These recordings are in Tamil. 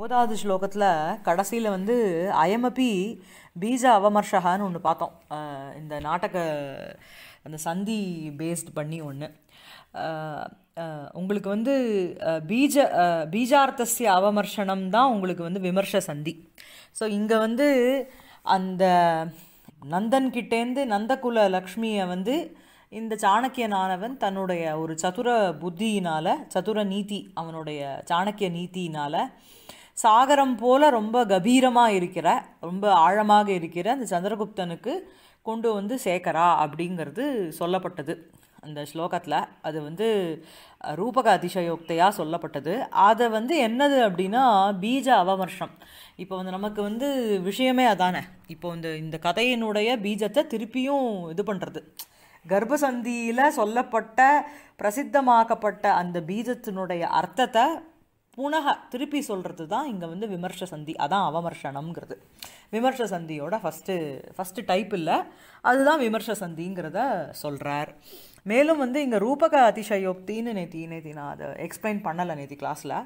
ஒன்பதாவது ஸ்லோகத்தில் கடைசியில் வந்து அயமபி பீஜ அவமர்ஷகான்னு ஒன்று பார்த்தோம் இந்த நாட்டக அந்த சந்தி பேஸ்ட் பண்ணி ஒன்று உங்களுக்கு வந்து பீஜ பீஜார்த்தசிய அவமர்ஷனம் தான் உங்களுக்கு வந்து விமர்ச சந்தி ஸோ இங்கே வந்து அந்த நந்தன்கிட்டேருந்து நந்தகுல லக்ஷ்மியை வந்து இந்த சாணக்கியனானவன் தன்னுடைய ஒரு சதுர புத்தியினால் சதுர நீதி அவனுடைய சாணக்கிய நீதியினால் சாகரம் போல் ரொம்ப கபீரமாக இருக்கிற ரொம்ப ஆழமாக இருக்கிற அந்த சந்திரகுப்தனுக்கு கொண்டு வந்து சேர்க்கறா அப்படிங்கிறது சொல்லப்பட்டது அந்த ஸ்லோகத்தில் அது வந்து ரூபக அதிசயோக்தையாக சொல்லப்பட்டது அதை வந்து என்னது அப்படின்னா பீஜ அவமர்ஷம் இப்போ வந்து நமக்கு வந்து விஷயமே அதானே இப்போ வந்து இந்த கதையினுடைய பீஜத்தை திருப்பியும் இது பண்ணுறது கர்ப்பசந்தியில் சொல்லப்பட்ட பிரசித்தமாக்கப்பட்ட அந்த பீஜத்தினுடைய அர்த்தத்தை புனக திருப்பி சொல்கிறது தான் இங்கே வந்து விமர்ச சந்தி அதான் அவமர்ஷனம்ங்கிறது விமர்ச சந்தியோட ஃபஸ்ட்டு ஃபஸ்ட்டு டைப் இல்லை அதுதான் விமர்ச சந்திங்கிறத சொல்கிறார் மேலும் வந்து இங்கே ரூபக அதிசயோக்தின்னு நேத்தி நேத்தி நான் அதை எக்ஸ்பிளைன் பண்ணலை நேத்தி கிளாஸில்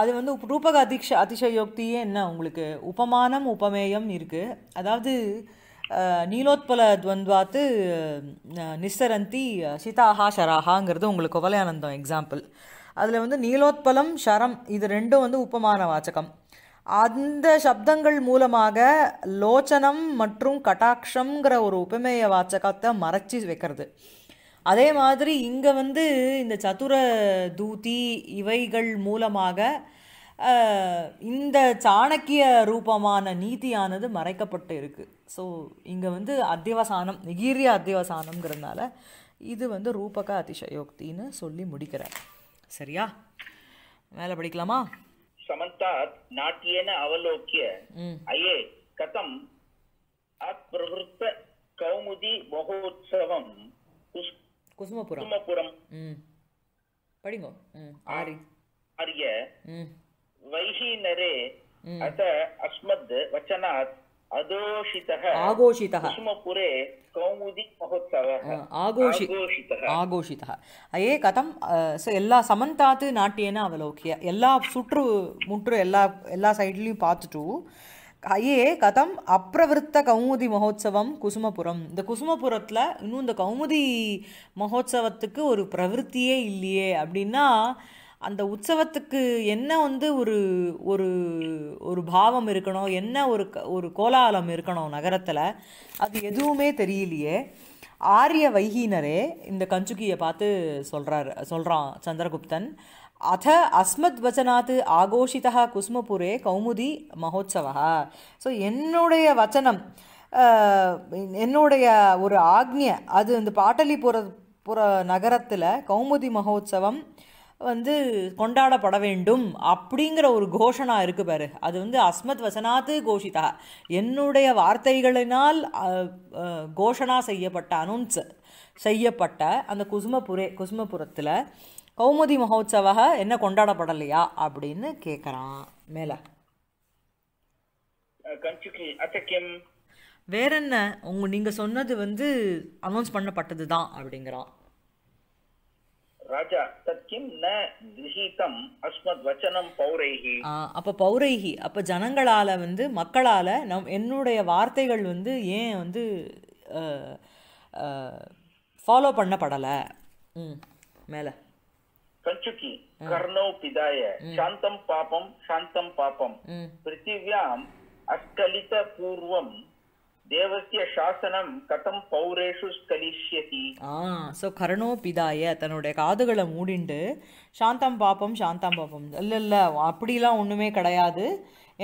அது வந்து ரூபக அதிஷ அதிசயோக்தியே என்ன உங்களுக்கு உபமானம் உபமேயம் இருக்குது அதாவது நீலோத்பல துவந்த்வாத்து நிஸ்ஸரந்தி சிதாஹா ஷராஹாங்கிறது உங்களுக்கு கொவலையானந்தம் எக்ஸாம்பிள் அதில் வந்து நீலோத்பலம் ஷரம் இது ரெண்டும் வந்து உப்பமான வாச்சகம் அந்த சப்தங்கள் மூலமாக லோச்சனம் மற்றும் கட்டாட்சங்கிற ஒரு உபமேய வாச்சகத்தை மறைச்சி வைக்கிறது அதே மாதிரி இங்கே வந்து இந்த சதுர தூதி இவைகள் மூலமாக இந்த சாணக்கிய ரூபமான நீதியானது மறைக்கப்பட்டு இருக்குது ஸோ இங்கே வந்து அத்தியவசானம் நிகீரிய அத்தியவசானம்ங்கிறதுனால இது வந்து ரூபக அதிசயோக்தின்னு சொல்லி முடிக்கிறேன் சரியா மேல படிக்கலாமா சமந்தாத் நாட்டியன அவலோக்கிய ஐயே கதம் அப்பிரவருத்த கௌமுதி மகோத்சவம் குசுமபுரம் குசுமபுரம் படிங்க ஆரி ஆரிய வைஹீனரே அத அஸ்மத் வச்சனாத் आघोषितः आघोषितः आघोषितः ये कथं எல்லா சமந்தாத்து நாட்டியன அவலோக்கிய எல்லா சுற்று முற்று எல்லா எல்லா சைட்லேயும் பார்த்துட்டு ஐயே கதம் அப்பிரவிற்த்த கௌமுதி மகோத்சவம் குசுமபுரம் இந்த குசுமபுரத்தில் இன்னும் இந்த கௌமுதி மகோத்சவத்துக்கு ஒரு பிரவருத்தியே இல்லையே அப்படின்னா அந்த உற்சவத்துக்கு என்ன வந்து ஒரு ஒரு ஒரு பாவம் இருக்கணும் என்ன ஒரு ஒரு கோலாகலம் இருக்கணும் நகரத்தில் அது எதுவுமே தெரியலையே ஆரிய வைகீனரே இந்த கஞ்சுக்கியை பார்த்து சொல்கிறார் சொல்கிறான் சந்திரகுப்தன் அத அஸ்மத் வச்சனாத்து ஆகோஷிதா குஸ்மபுரே கௌமுதி மகோத்சவா ஸோ என்னுடைய வச்சனம் என்னுடைய ஒரு ஆக்ஞ அது இந்த பாட்டலிபுர புற நகரத்தில் கௌமுதி மகோத்சவம் வந்து கொண்டாடப்பட வேண்டும் அப்படிங்கிற ஒரு கோஷனா இருக்குது பாரு அது வந்து அஸ்மத் வசனாத்து கோஷிதா என்னுடைய வார்த்தைகளினால் கோஷனா செய்யப்பட்ட அனௌன்ஸ் செய்யப்பட்ட அந்த குசுமபுரே குசுமபுரத்தில் கௌமுதி மகோத்சவ என்ன கொண்டாடப்படலையா அப்படின்னு கேட்குறான் மேலே வேற என்ன உங்க நீங்கள் சொன்னது வந்து அனௌன்ஸ் பண்ணப்பட்டது தான் அப்படிங்கிறான் ராஜா தத்கிம் ந கிரகிதம் அஸ்மத் வச்சனம் பௌரைகி அப்ப பௌரைகி அப்ப ஜனங்களால வந்து மக்களால நம் என்னுடைய வார்த்தைகள் வந்து ஏன் வந்து ஃபாலோ பண்ணப்படல ம் மேல கஞ்சுக்கி கர்ணோ பிதாய சாந்தம் பாபம் சாந்தம் பாபம் பிருத்திவியாம் அஸ்கலித பூர்வம் தேவசிய சாசனம் கதம் பௌரேஷு ஸ்கலிஷ்யதி ஆ ஸோ கரணோபிதாய தன்னுடைய காதுகளை மூடிண்டு சாந்தாம் பாப்பம் சாந்தாம் பாப்பம் இல்லை இல்லை அப்படிலாம் ஒன்றுமே கிடையாது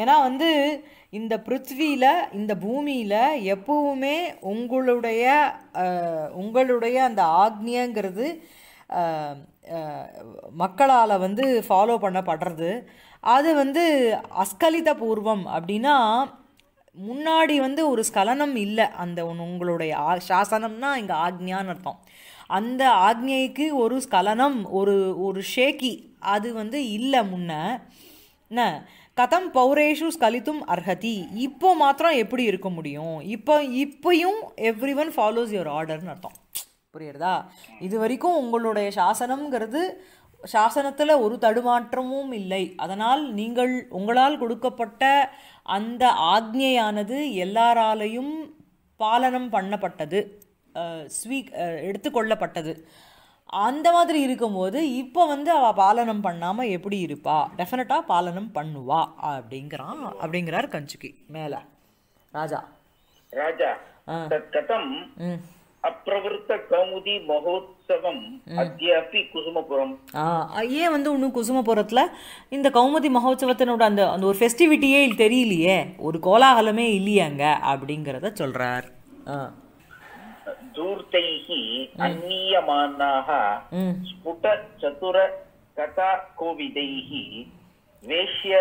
ஏன்னா வந்து இந்த பிருத்வியில் இந்த பூமியில் எப்பவுமே உங்களுடைய உங்களுடைய அந்த ஆக்னியங்கிறது மக்களால் வந்து ஃபாலோ பண்ணப்படுறது அது வந்து அஸ்கலித பூர்வம் அப்படின்னா முன்னாடி வந்து ஒரு ஸ்கலனம் இல்லை அந்த உங்களுடைய ஆ சாசனம்னா இங்கே ஆக்ஞான்னு அர்த்தம் அந்த ஆக்ஞைக்கு ஒரு ஸ்கலனம் ஒரு ஒரு ஷேக்கி அது வந்து இல்லை முன்ன கதம் பௌரேஷு ஸ்கலித்தும் அர்ஹதி இப்போ மாத்திரம் எப்படி இருக்க முடியும் இப்போ இப்பையும் எவ்ரி ஒன் ஃபாலோஸ் யுவர் ஆர்டர்னு அர்த்தம் புரியுறதா இது வரைக்கும் உங்களுடைய சாசனம்ங்கிறது சாசனத்தில் ஒரு தடுமாற்றமும் இல்லை அதனால் நீங்கள் உங்களால் கொடுக்கப்பட்ட அந்த ஆக்ஞையானது எல்லாராலையும் பாலனம் பண்ணப்பட்டது ஸ்வீ எடுத்துக்கொள்ளப்பட்டது அந்த மாதிரி இருக்கும்போது இப்போ வந்து அவள் பாலனம் பண்ணாமல் எப்படி இருப்பா டெஃபினட்டாக பாலனம் பண்ணுவா அப்படிங்கிறான் அப்படிங்கிறார் கஞ்சிக்கு மேலே ராஜா ராஜா கதம் அப்பிரவருத்த கௌமுதி மகோத்சவம் அத்தியாபி குசுமபுரம் ஏன் வந்து இன்னும் குசுமபுரத்துல இந்த கௌமுதி மகோத்சவத்தினோட அந்த அந்த ஒரு ஃபெஸ்டிவிட்டியே தெரியலையே ஒரு கோலாகலமே இல்லையாங்க அப்படிங்கிறத சொல்றார் தூர்த்தைஹி அந்நியமானாக ஸ்புட சதுர கதா கோவிதைஹி வேஷ்ய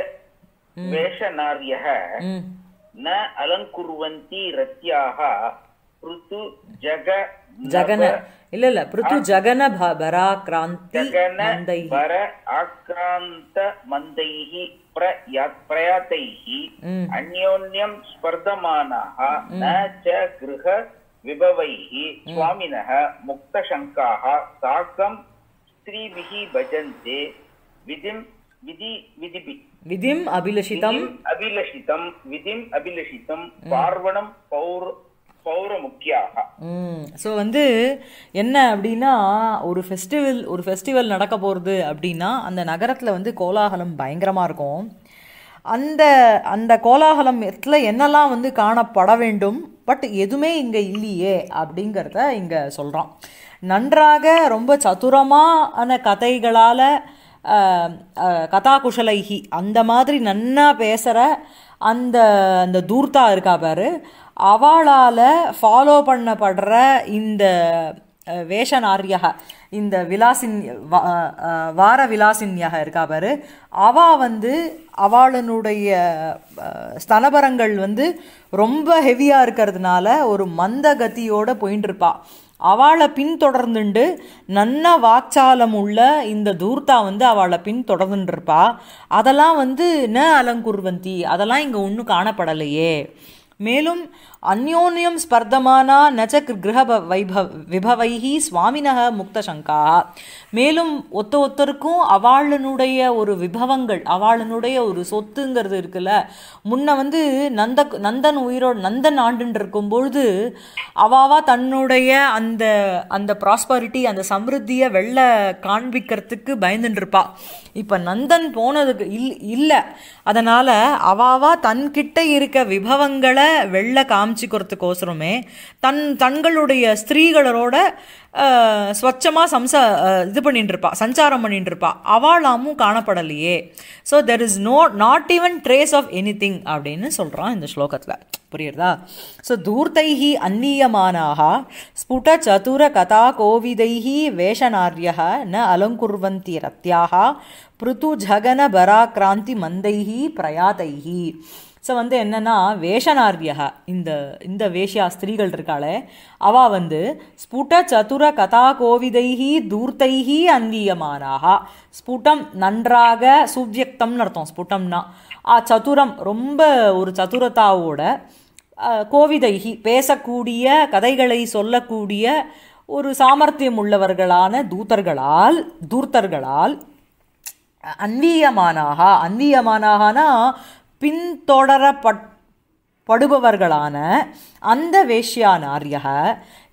வேஷநாரியக ந அலங்குர்வந்தி ரத்யாக ಋತು ಜಗ ಜಗನ ಇಲ್ಲ ಇಲ್ಲ ಪೃಥು ಜಗನ ಭರಾಕ್ರಾಂತಿ ಬರ ಆಕ್ರಾಂತ ಮಂದೈಹಿ ಪ್ರಯಾತೈಃ ಅನ್ಯೋನ್ಯಂ ಸ್ಪರ್ಧಮಾನಃ ನ ಚ ಗೃಹ ವಿಭವೈಃ ಸ್ವಾಮಿನಃ ಮುಕ್ತಶಂಕಾಃ ಸಾಕಂ ಸ್ತ್ರೀಭಿಃ ಭಜನ್ತೆ ವಿಧಿಂ ವಿಧಿ ವಿಧಿಭಿಃ ವಿಧಿಂ ಅಭಿಲಷಿತಂ ಅಭಿಲಷಿತಂ ವಿಧಿಂ ಅಭಿಲಷಿತಂ ಪಾರ್ವಣಂ ಪೌರ್ பௌரமுக்கியாக ஸோ வந்து என்ன அப்படின்னா ஒரு ஃபெஸ்டிவல் ஒரு ஃபெஸ்டிவல் நடக்க போகிறது அப்படின்னா அந்த நகரத்தில் வந்து கோலாகலம் பயங்கரமாக இருக்கும் அந்த அந்த கோலாகலம் இடத்துல என்னெல்லாம் வந்து காணப்பட வேண்டும் பட் எதுவுமே இங்கே இல்லையே அப்படிங்கிறத இங்கே சொல்கிறோம் நன்றாக ரொம்ப சதுரமான கதைகளால் கதாகுஷலைகி அந்த மாதிரி நன்னா பேசுகிற அந்த அந்த தூர்த்தா இருக்கா பாரு அவளால் ஃபாலோ பண்ணப்படுற இந்த வேஷனாரியாக இந்த விலாசின் வார விலாசின்யாக இருக்கா பாரு அவா வந்து அவளனுடைய ஸ்தலபரங்கள் வந்து ரொம்ப ஹெவியாக இருக்கிறதுனால ஒரு மந்த கத்தியோடு போயின்னு இருப்பாள் அவளை பின்தொடர்ந்துண்டு நன்ன வாக்சாலம் உள்ள இந்த தூர்த்தா வந்து அவளை பின்தொடர்ந்துருப்பா அதெல்லாம் வந்து ந அலங்குர்வந்தி அதெல்லாம் இங்கே ஒன்றும் காணப்படலையே மேலும் அந்யோன்யம் ஸ்பர்தமானா நச்ச கிரக வைபவ விபவைகி சுவாமினக முக்தசங்கா மேலும் ஒத்த ஒத்தருக்கும் அவாளனுடைய ஒரு விபவங்கள் அவாளனுடைய ஒரு சொத்துங்கிறது இருக்குல்ல முன்ன வந்து நந்த நந்தன் உயிரோடு நந்தன் ஆண்டுன்னு இருக்கும்பொழுது பொழுது அவாவா தன்னுடைய அந்த அந்த ப்ராஸ்பரிட்டி அந்த சமிருத்தியை வெளில காண்பிக்கிறதுக்கு பயந்துட்டு இருப்பாள் இப்போ நந்தன் போனதுக்கு இல் இல்லை அதனால் அவாவா தன்கிட்ட இருக்க விபவங்களை வெளில காமிச்சிக்கிறதுக்கோசரமே தன் தங்களுடைய ஸ்திரீகளோட ஸ்வச்சமாக சம்ச இது பண்ணிட்டுருப்பா சஞ்சாரம் பண்ணிட்டு இருப்பா அவளாமும் காணப்படலையே so there is no not even trace of anything அப்படின்னு சொல்கிறான் இந்த ஸ்லோகத்தில் புரியுறதா ஸோ தூர்த்தைஹி அந்நீயமானாக ஸ்புட சதுர கதா கோவிதைஹி வேஷநாரிய ந அலங்குர்வந்தி ரத்தியாக பிருத்து ஜகன பராக்கிராந்தி மந்தைஹி பிரயாதைஹி ஸோ வந்து என்னென்னா வேஷனார்வியா இந்த இந்த வேஷியா ஸ்திரீகள் இருக்காளே அவா வந்து ஸ்புட சதுர கதா கோவிதைஹி தூர்த்தைஹி அந்தியமானாக ஸ்புட்டம் நன்றாக சுவியக்தம்னு அர்த்தம் ஸ்புட்டம்னா ஆ சதுரம் ரொம்ப ஒரு சதுரத்தாவோட கோவிதைஹி பேசக்கூடிய கதைகளை சொல்லக்கூடிய ஒரு சாமர்த்தியம் உள்ளவர்களான தூத்தர்களால் தூர்த்தர்களால் அன்வீயமானாகா அன்வீயமானாகனா பின்தொடரப்படுபவர்களான படுபவர்களான அந்த வேஷ்யானாரிய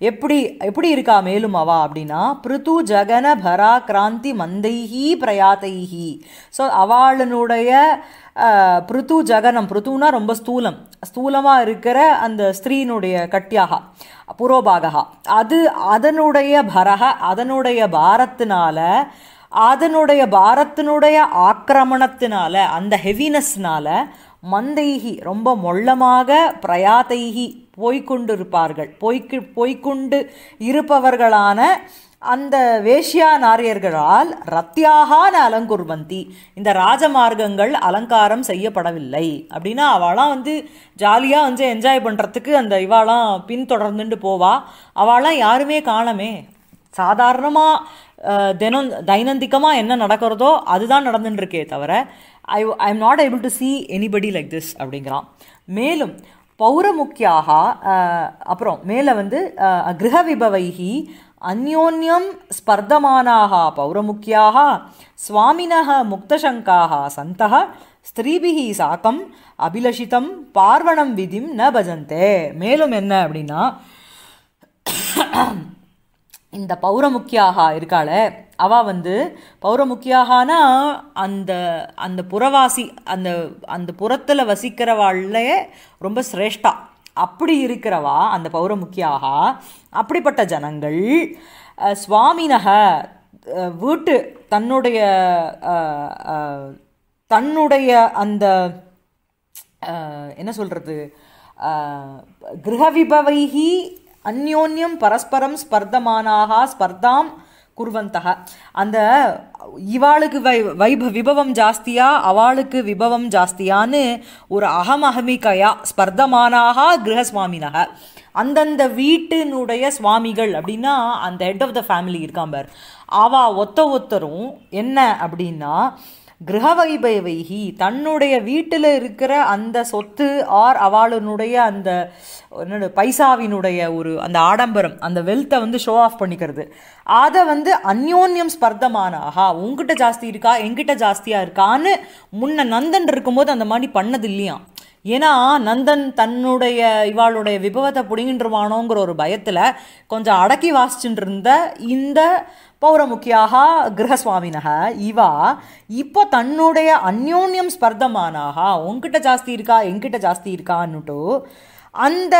எப்படி எப்படி இருக்கா மேலும் அவா அப்படின்னா பிருத்து ஜகன பரா கிராந்தி மந்தைஹி பிரயாத்தைஹி ஸோ அவளுடைய பிருத்து ஜகனம் பிருத்துனா ரொம்ப ஸ்தூலம் ஸ்தூலமாக இருக்கிற அந்த ஸ்திரீனுடைய கட்டியாக புரோபாகா அது அதனுடைய பரக அதனுடைய பாரத்தினால அதனுடைய பாரத்தினுடைய ஆக்கிரமணத்தினால அந்த ஹெவினஸ்னால் மந்தைகி ரொம்ப மொள்ளமாக பிரயாதைகி போய்கொண்டிருப்பார்கள் போய்க்கு போய்கொண்டு இருப்பவர்களான அந்த வேஷ்யா நாரியர்களால் ரத்தியாகான அலங்குர்வந்தி இந்த ராஜமார்க்கங்கள் அலங்காரம் செய்யப்படவில்லை அப்படின்னா அவளாம் வந்து ஜாலியாக வந்து என்ஜாய் பண்ணுறதுக்கு அந்த இவாளாம் பின்தொடர்ந்துட்டு போவா அவளாம் யாருமே காணமே சாதாரணமாக தினம் தைனந்திக்கமாக என்ன நடக்கிறதோ அதுதான் நடந்துட்டுருக்கே தவிர I I am not able to see anybody like this அப்படிங்கிறான் மேலும் பௌரமுக்கியாக அப்புறம் மேலே வந்து கிரக விபவைகி அந்யோன்யம் ஸ்பர்தமானாக பௌரமுக்கியாக சுவாமினக முக்தசங்காக சந்தக ஸ்திரீபிகி சாக்கம் அபிலஷிதம் பார்வணம் விதிம் ந பஜந்தே மேலும் என்ன அப்படின்னா இந்த பௌரமுக்கியாக இருக்காள் அவள் வந்து பௌரமுக்கியாகனா அந்த அந்த புறவாசி அந்த அந்த புறத்தில் வசிக்கிறவாளே ரொம்ப சிரேஷ்டா அப்படி இருக்கிறவா அந்த பௌரமுக்கியாக அப்படிப்பட்ட ஜனங்கள் சுவாமினக வீட்டு தன்னுடைய தன்னுடைய அந்த என்ன சொல்கிறது கிரக விபவைகி அந்யோன்யம் பரஸ்பரம் ஸ்பர்தமானாக ஸ்பர்தாம் குர்வந்தக அந்த இவாளுக்கு வை வைப விபவம் ஜாஸ்தியா அவளுக்கு விபவம் ஜாஸ்தியான்னு ஒரு அகம் அகமிகையா ஸ்பர்தமானாக கிரகஸ்வாமினக அந்தந்த வீட்டினுடைய சுவாமிகள் அப்படின்னா அந்த ஹெட் ஆஃப் த ஃபேமிலி இருக்காம்பார் அவா ஒத்த ஒத்தரும் என்ன அப்படின்னா கிரக கிரகவைபவைகி தன்னுடைய வீட்டில் இருக்கிற அந்த சொத்து ஆர் அவளுடைய அந்த என்னோட பைசாவினுடைய ஒரு அந்த ஆடம்பரம் அந்த வெல்த்தை வந்து ஷோ ஆஃப் பண்ணிக்கிறது அதை வந்து அந்யோன்யம் ஸ்பர்தமான ஆஹா உங்ககிட்ட ஜாஸ்தி இருக்கா எங்கிட்ட ஜாஸ்தியாக இருக்கான்னு முன்ன நந்தன் இருக்கும்போது அந்த மாதிரி பண்ணது இல்லையா ஏன்னா நந்தன் தன்னுடைய இவாளுடைய விபவத்தை பிடிங்கின்றுவானோங்கிற ஒரு பயத்தில் கொஞ்சம் அடக்கி வாசிச்சுட்டு இருந்த இந்த ಪೌರಮುಖ್ಯಾಹ ಗೃಹಸ್ವಾಮಿನಃ இவா இப்போ தன்னுடைய அந்யோன்யம் ஸ்பர்தமானாக உங்ககிட்ட ஜாஸ்தி இருக்கா எங்கிட்ட ஜாஸ்தி இருக்கான்னுட்டு அந்த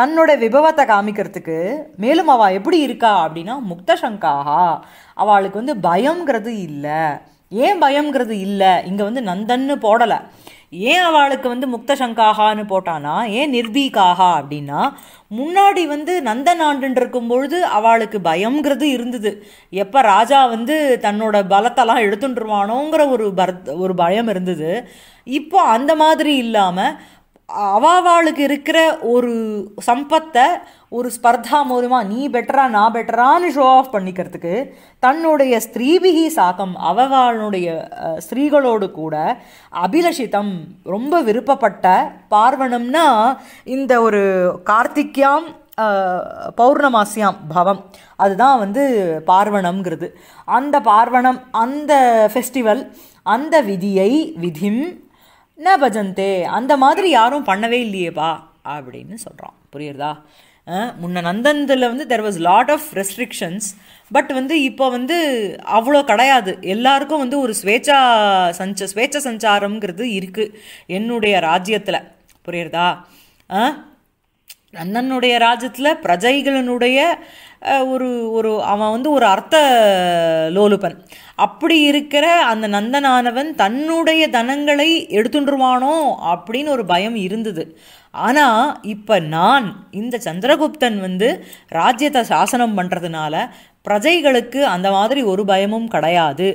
தன்னோட விபவத்தை காமிக்கிறதுக்கு மேலும் அவள் எப்படி இருக்கா அப்படின்னா முக்தசங்காஹா அவளுக்கு வந்து பயங்கிறது இல்லை ஏன் பயங்கிறது இல்லை இங்கே வந்து நந்தன்னு போடலை ஏன் அவளுக்கு வந்து முக்தசங்காகான்னு போட்டானா ஏன் நிர்பீகாகா அப்படின்னா முன்னாடி வந்து நந்தன் ஆண்டுன் பொழுது அவளுக்கு பயம்ங்கிறது இருந்தது எப்போ ராஜா வந்து தன்னோட பலத்தெல்லாம் எடுத்துட்டுருவானோங்கிற ஒரு பர ஒரு பயம் இருந்தது இப்போ அந்த மாதிரி இல்லாமல் அவாவாளுக்கு இருக்கிற ஒரு சம்பத்தை ஒரு ஸ்பர்தா மூலமாக நீ பெட்டரா நான் பெட்டரான்னு ஷோ ஆஃப் பண்ணிக்கிறதுக்கு தன்னுடைய ஸ்திரீபிகி சாக்கம் அவவாளுடைய ஸ்திரீகளோடு கூட அபிலஷிதம் ரொம்ப விருப்பப்பட்ட பார்வணம்னா இந்த ஒரு கார்த்திக்யாம் பௌர்ணமாசியாம் பவம் அதுதான் வந்து பார்வணம்ங்கிறது அந்த பார்வணம் அந்த ஃபெஸ்டிவல் அந்த விதியை விதிம் ந பஜந்தே அந்த மாதிரி யாரும் பண்ணவே இல்லையேப்பா அப்படின்னு சொல்கிறான் புரியுறதா முன்ன நந்தனத்தில் வந்து there was lot of restrictions but வந்து இப்போ வந்து அவ்வளோ கிடையாது எல்லாருக்கும் வந்து ஒரு ஸ்வேச்சா சஞ்ச ஸ்வேச்ச சஞ்சாரம்ங்கிறது இருக்குது என்னுடைய ராஜ்யத்தில் புரியுறதா நந்தனுடைய ராஜ்யத்தில் பிரஜைகளினுடைய ஒரு ஒரு அவன் வந்து ஒரு அர்த்த லோலுபன் அப்படி இருக்கிற அந்த நந்தனானவன் தன்னுடைய தனங்களை எடுத்துருவானோ அப்படின்னு ஒரு பயம் இருந்தது ஆனால் இப்போ நான் இந்த சந்திரகுப்தன் வந்து ராஜ்யத்தை சாசனம் பண்ணுறதுனால பிரஜைகளுக்கு அந்த மாதிரி ஒரு பயமும் கிடையாது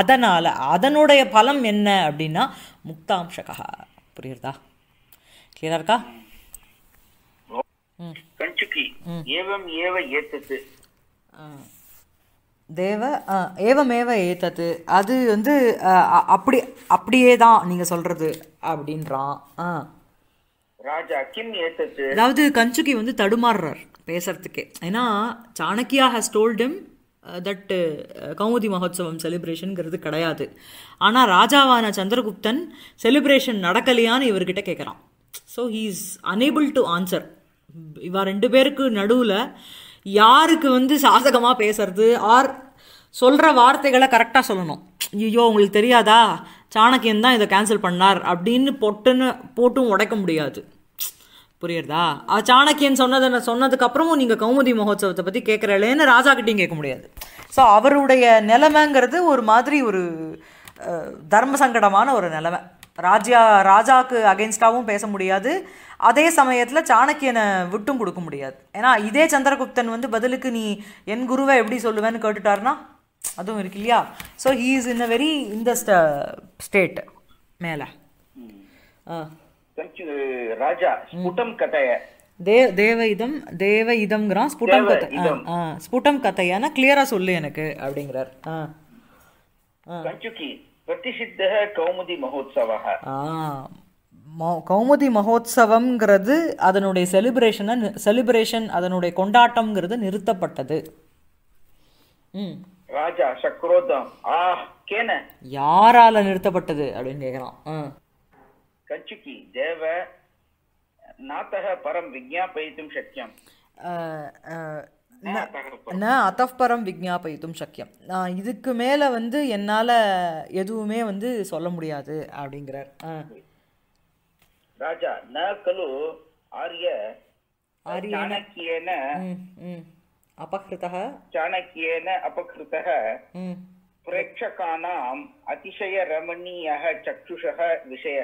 அதனால் அதனுடைய பலம் என்ன அப்படின்னா முக்தாம்சகா புரியுறதா கிளியரா இருக்கா ம் ஏவம் ஏவ ஏத்தது தேவ ஏவமேவ ஏத்தது அது வந்து அப்படி அப்படியே தான் நீங்கள் சொல்கிறது அப்படின்றான் ஆ ராஜா அதாவது கஞ்சுகி வந்து தடுமாறுறார் பேசுறதுக்கே ஏன்னா சாணக்கியா ஹஸ் டோல்டும் தட் கௌமுதி மகோத்சவம் செலிப்ரேஷனுங்கிறது கிடையாது ஆனால் ராஜாவான சந்திரகுப்தன் செலிப்ரேஷன் நடக்கலையான்னு இவர்கிட்ட கேட்குறான் so he is unable to answer இவா ரெண்டு பேருக்கு நடுவில் யாருக்கு வந்து சாதகமாக பேசுறது ஆர் சொல்கிற வார்த்தைகளை கரெக்டாக சொல்லணும் ஐயோ உங்களுக்கு தெரியாதா சாணக்கியம் தான் இதை கேன்சல் பண்ணார் அப்படின்னு பொட்டுன்னு போட்டும் உடைக்க முடியாது புரியுறதா சாணக்கியன் நான் சொன்னதுக்கப்புறமும் நீங்கள் கௌமுதி மகோத்சவத்தை பற்றி கேட்குறலேன்னு ராஜா கிட்டேயும் கேட்க முடியாது ஸோ அவருடைய நிலைமைங்கிறது ஒரு மாதிரி ஒரு தர்ம சங்கடமான ஒரு நிலைமை ராஜா ராஜாவுக்கு அகென்ஸ்டாகவும் பேச முடியாது அதே சமயத்தில் சாணக்கியனை விட்டும் கொடுக்க முடியாது ஏன்னா இதே சந்திரகுப்தன் வந்து பதிலுக்கு நீ என் குருவை எப்படி சொல்லுவேன்னு கேட்டுட்டாருனா அதுவும் இருக்கு இல்லையா so he is in a very இந்த ஸ்டேட் மேலே ராஜா ஸ்புட்டம் தேவ இதம் தேவ இதம்ங்கிறான் ஸ்புட்டம் கதை ஆ ஸ்புட்டம் கதையானா கிளியரா சொல்லு எனக்கு அப்படிங்கிறார் ஆ கஞ்சுகி பிரதிஷித்தः கௌமுதி மௌ கௌமுதி மகோத்சவம்ங்கிறது அதனுடைய செலிப்ரேஷனை செலிப்ரேஷன் அதனுடைய கொண்டாட்டம்ங்கிறது நிறுத்தப்பட்டது ம் ராஜா சக்ரோதம் ஆ கேன யாரால நிறுத்தப்பட்டது அப்படின்னு கேக்குறான் கச்சுக்கி தேவ நாத்தக பரம் விஜ்ஞாபயித்தும் சக்கியம் ந அத்தப்பரம் விஜாபயித்தும் சக்கியம் இதுக்கு மேலே வந்து என்னால் எதுவுமே வந்து சொல்ல முடியாது அப்படிங்கிறார் ராஜா ನ ಖಲು ஆரிய சாணக்கியேன அதிசய ரமணீய சக்ஷுஷ விஷய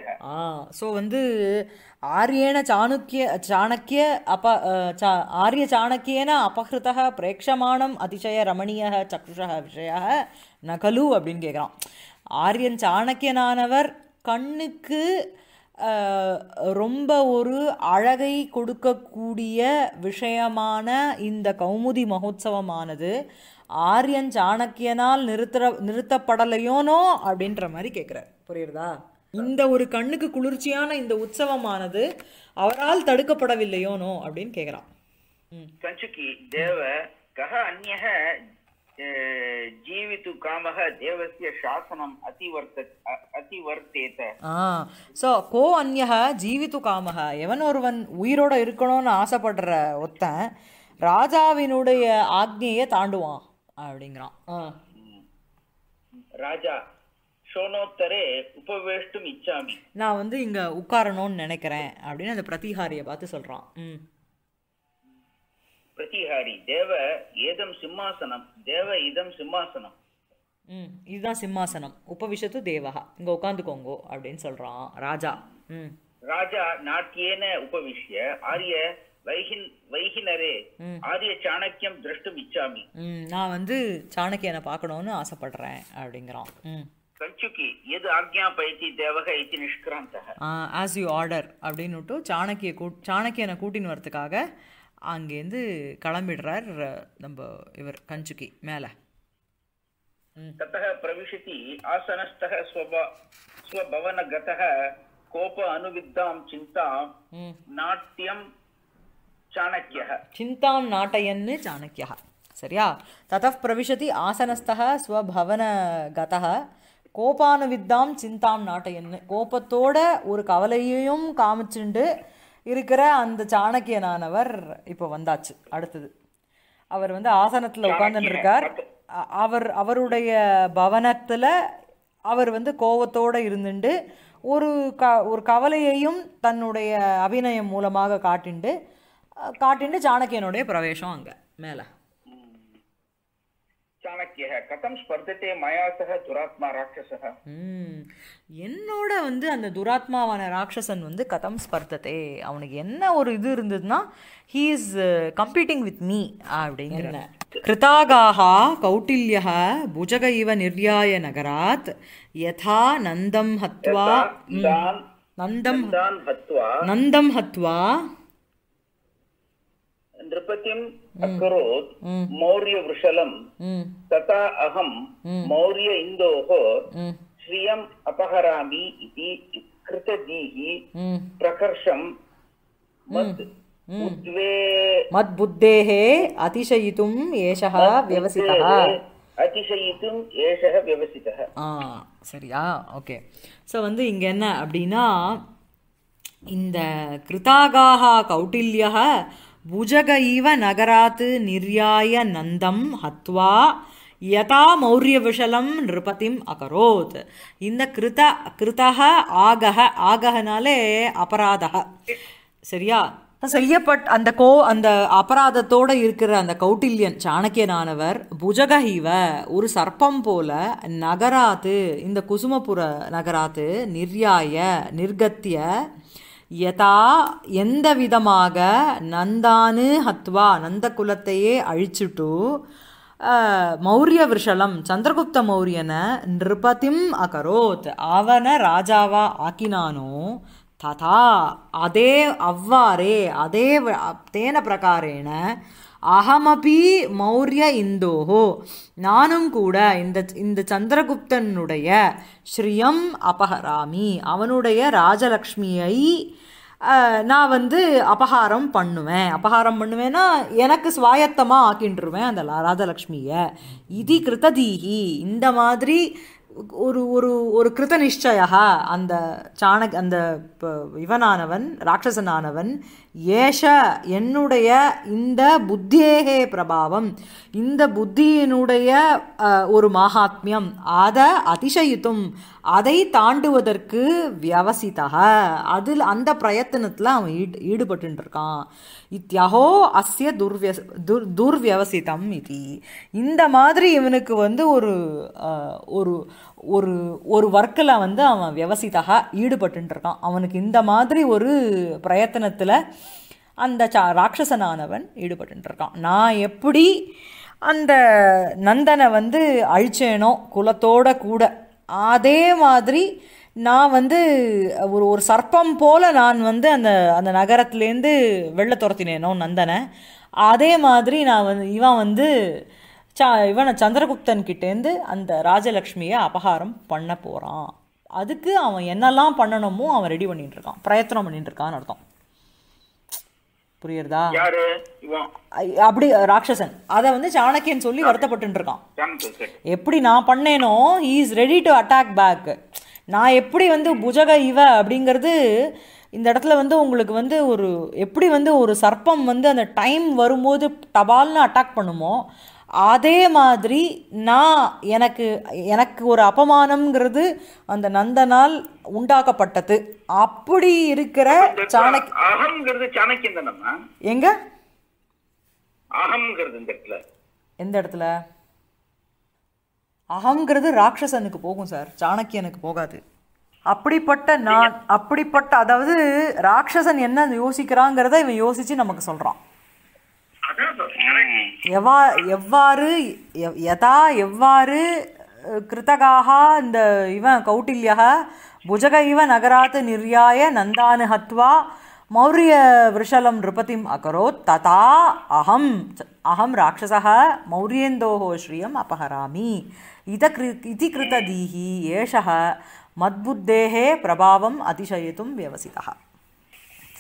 நகலு அப்படின்னு கேக்குறான் ஆரியன் சாணக்கியனானவர் கண்ணுக்கு ரொம்ப ஒரு அழகை கொடுக்கக்கூடிய விஷயமான இந்த கௌமுதி மகோத்சவமானது ஆரியன் சாணக்கியனால் நிறுத்த நிறுத்தப்படலையோனோ அப்படின்ற மாதிரி கேட்குறார் புரியுறதா இந்த ஒரு கண்ணுக்கு குளிர்ச்சியான இந்த உற்சவமானது அவரால் தடுக்கப்படவில்லையோனோ அப்படின்னு கேட்குறான் தேவ கக அந்நக ஜீவித்து காமக தேவசிய சாசனம் அதிவர்த்த அதிவர்த்தேத ஸோ கோ அந்யக ஜீவித்து காமக எவன் ஒருவன் உயிரோட இருக்கணும்னு ஆசைப்படுற ஒத்தன் ராஜாவினுடைய ஆக்னியை தாண்டுவான் அப்படிங்கிறான் ராஜா சோனோத்தரே உபவேஷ்டும் இச்சாமி நான் வந்து இங்க உட்காரணும்னு நினைக்கிறேன் அப்படின்னு அந்த பிரதிகாரியை பார்த்து சொல்றான் ம் பிரதிஹாரி தேவ ஏதம் சிம்மாசனம் தேவ இதம் சிம்மாசனம் ம் இதுதான் சிம்மாசனம் உபவிஷத்து தேவகா இங்க உட்காந்துக்கோங்கோ அப்படின்னு சொல்றான் ராஜா ம் ராஜா நாட்டியேன உபவிஷ்ய ஆரிய வைகின் வைகினரே ஆரிய சாணக்கியம் திரஷ்டும் இச்சாமி நான் வந்து சாணக்கியனை பார்க்கணும்னு ஆசைப்படுறேன் அப்படிங்கிறான் ம் கஞ்சுக்கி எது ஆக்ஞா பயிற்சி தேவக இது நிஷ்கிராந்தக ஆஸ் யூ ஆர்டர் அப்படின்னுட்டு சாணக்கிய கூ சாணக்கியனை கூட்டின்னு வரதுக்காக அங்கேருந்து கிளம்பிடுறார் நம்ம இவர் கஞ்சுக்கி மேலே ततः प्रविशति आसनस्थः स्वब स्वभवनगतः कोप अनुविद्धां चिन्तां नाट्यं चाणक्यः चिन्तां नाटयन् चाणक्यः சரியா ததः பிரவிஷதி ஆசனஸ்தः ஸ்வபவனகதः கோபானுவித்தாம் சிந்தாம் नाटयन् கோபத்தோட ஒரு கவலையையும் காமிச்சுண்டு இருக்கிற அந்த சாணக்கியனானவர் இப்போ வந்தாச்சு அடுத்தது அவர் வந்து ஆசனத்தில் உட்கார்ந்துருக்கார் அவர் அவருடைய பவனத்தில் அவர் வந்து கோபத்தோடு இருந்துட்டு ஒரு க ஒரு கவலையையும் தன்னுடைய அபிநயம் மூலமாக காட்டிண்டு காட்டிண்டு சாணக்கியனுடைய பிரவேசம் அங்கே மேலே கதம் ஸ்பர்தத்தே துராத்மா ராட்சசக என்னோட வந்து அந்த துராத்மாவான ராட்சசன் வந்து கதம் ஸ்பர்தத்தே அவனுக்கு என்ன ஒரு இது இருந்ததுன்னா he is competing uh, with me அப்படிங்கிற கிருதாகாக கௌட்டில்யா புஜக இவ நிர்யாய நகராத் யதா நந்தம் ஹத்வா நந்தம் நந்தம் ஹத்வா नृपतिम् अकरोत् मौर्यवृषलम् तथा अहं मौर्य इन्दोः श्रियम् अपहरामि इति कृतधीः प्रकर्षं मत् मद्बुद्धेः अतिशयितुम् एषः व्यवसितः அதிசயித்தும் ஏஷக விவசிதக ஆ சரியா ஓகே ஸோ வந்து இங்கே என்ன அப்படின்னா இந்த கிருதாகாக கௌட்டில்யா புஜக இவ நகராத்து நிர்யாய நந்தம் ஹத்வா யதா மௌரிய விஷலம் நிருபதிம் அகரோத் இந்த கிருத கிருதக ஆகக ஆகனாலே அபராதக சரியா செய்யப்பட் அந்த கோ அந்த அபராதத்தோடு இருக்கிற அந்த கௌட்டில்யன் சாணக்கியனானவர் புஜகஹீவ ஒரு சர்ப்பம் போல நகராத்து இந்த குசுமபுர நகராத்து நிர்யாய நிர்கத்திய யதா எந்த விதமாக நந்தானு ஹத்வா நந்த குலத்தையே அழிச்சுட்டு மௌரிய விஷலம் சந்திரகுப்த மௌரியனை நிருபதிம் அகரோத் அவனை ராஜாவா ஆக்கினானோ ததா அதே அவ்வாறே அதே தேன பிரகாரேன அகமபி மௌரிய இந்தோஹோ நானும் கூட இந்த இந்த சந்திரகுப்தனுடைய ஸ்ரீயம் அபஹராமி அவனுடைய ராஜலக்ஷ்மியை நான் வந்து அபகாரம் பண்ணுவேன் அபகாரம் பண்ணுவேன்னா எனக்கு சுவாயத்தமாக ஆக்கின்றுருவேன் அந்த ராஜலக்ஷ்மியை இதி கிருத்ததீகி இந்த மாதிரி ஒரு ஒரு ஒரு கிருத நிச்சயா அந்த சாணக் அந்த இவனானவன் ராட்சசனானவன் ஏஷ என்னுடைய இந்த புத்தியேகே பிரபாவம் இந்த புத்தியினுடைய ஒரு மகாத்மியம் அதை அதிசயித்தும் அதை தாண்டுவதற்கு வியவசித்தக அதில் அந்த பிரயத்தனத்தில் அவன் ஈடு இருக்கான் இத்தியகோ அஸ்ய துர்விய துர் துர்வியவசிதம் இது இந்த மாதிரி இவனுக்கு வந்து ஒரு ஒரு ஒரு ஒரு ஒர்க்கில் வந்து அவன் விவசிதாக ஈடுபட்டுருக்கான் அவனுக்கு இந்த மாதிரி ஒரு பிரயத்தனத்தில் அந்த சா ராட்சசனானவன் ஈடுபட்டுருக்கான் நான் எப்படி அந்த நந்தனை வந்து அழிச்சேனோ குலத்தோட கூட அதே மாதிரி நான் வந்து ஒரு ஒரு சர்ப்பம் போல் நான் வந்து அந்த அந்த நகரத்துலேருந்து வெள்ளை துரத்தினேனோ நந்தனை அதே மாதிரி நான் வந்து இவன் வந்து சா இவனை சந்திரகுப்தன் கிட்டேருந்து அந்த ராஜலக்ஷ்மியை அபகாரம் பண்ண போகிறான் அதுக்கு அவன் என்னெல்லாம் பண்ணணுமோ அவன் ரெடி பண்ணிட்டு இருக்கான் பிரயத்தனம் பண்ணிட்டு இருக்கான்னு அர்த்தம் புரியுறதா அப்படி ராட்சசன் அதை வந்து சாணக்கியன் சொல்லி வருத்தப்பட்டு இருக்கான் எப்படி நான் பண்ணேனோ is ready to attack back நான் எப்படி வந்து புஜக இவ அப்படிங்கிறது இந்த இடத்துல வந்து உங்களுக்கு வந்து ஒரு எப்படி வந்து ஒரு சர்ப்பம் வந்து அந்த டைம் வரும்போது டபால்னு அட்டாக் பண்ணுமோ அதே மாதிரி நான் எனக்கு எனக்கு ஒரு அபமானம்ங்கிறது அந்த நந்தனால் உண்டாக்கப்பட்டது அப்படி இருக்கிற சாணக்கியன் எங்க அகம்ங்கிறது இந்த இடத்துல எந்த இடத்துல அகங்கிறது ராட்சசனுக்கு போகும் சார் சாணக்கியனுக்கு போகாது அப்படிப்பட்ட நான் அப்படிப்பட்ட அதாவது ராட்சசன் என்ன யோசிக்கிறாங்கிறத இவன் யோசிச்சு நமக்கு சொல்றான் எவ்வா எவ்வாறு எதா எவ்வாறு கிருத்தகாக இந்த இவன் கௌட்டில்யா புஜக இவ நகராத் நிர்யாய நந்தானு ஹத்வா மௌரிய விருஷலம் நிருபதிம் அகரோத் ததா அகம் அகம் ராட்சசக மௌரியந்தோஹோ ஸ்ரீயம் அபஹராமி இத கிரு கிருத்த தீஹி ஏஷ மத்புத்தேகே பிரபாவம் அதிசயத்தும் வியவசிதா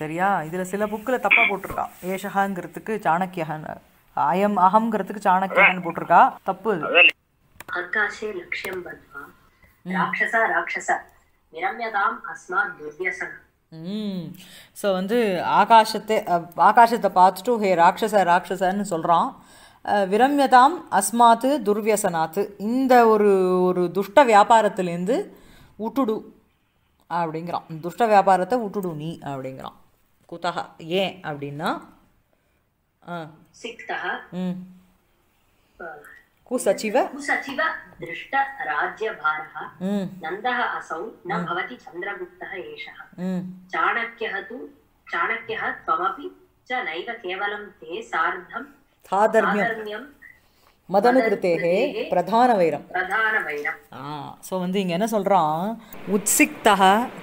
சரியா இதில் சில புக்கில் தப்பாக போட்டிருக்கான் ஏஷகாங்கிறதுக்கு சாணக்கியகன்னு அயம் அகம்ங்கிறதுக்கு சாணக்கியன் போட்டிருக்கா தப்பு ஆகாஷே லட்சியம் பத்வா ராட்சச நிரம்யதாம் ஸோ வந்து ஆகாசத்தை ஆகாசத்தை பார்த்துட்டு ஹே ராட்சச ராட்சசன்னு சொல்கிறான் விரம்யதாம் அஸ்மாத்து துர்வியசனாத்து இந்த ஒரு ஒரு துஷ்ட வியாபாரத்துலேருந்து விட்டுடு அப்படிங்கிறான் துஷ்ட வியாபாரத்தை விட்டுடு நீ அப்படிங்கிறான் குத்தகா ஏன் அப்படின்னா ஆ सिक्तः कुसचिव कुसचिव दृष्ट राज्यभारः नन्दः असौ न भवति चन्द्रगुप्तः एषः चाणक्यः तु चाणक्यः त्वमपि च नैव केवलं ते सार्धं साधर्म्यं மதனுகிருத்தேக பிரதான வைரம் ஆ ஸோ வந்து இங்கே என்ன சொல்கிறான் உத்சிக்தா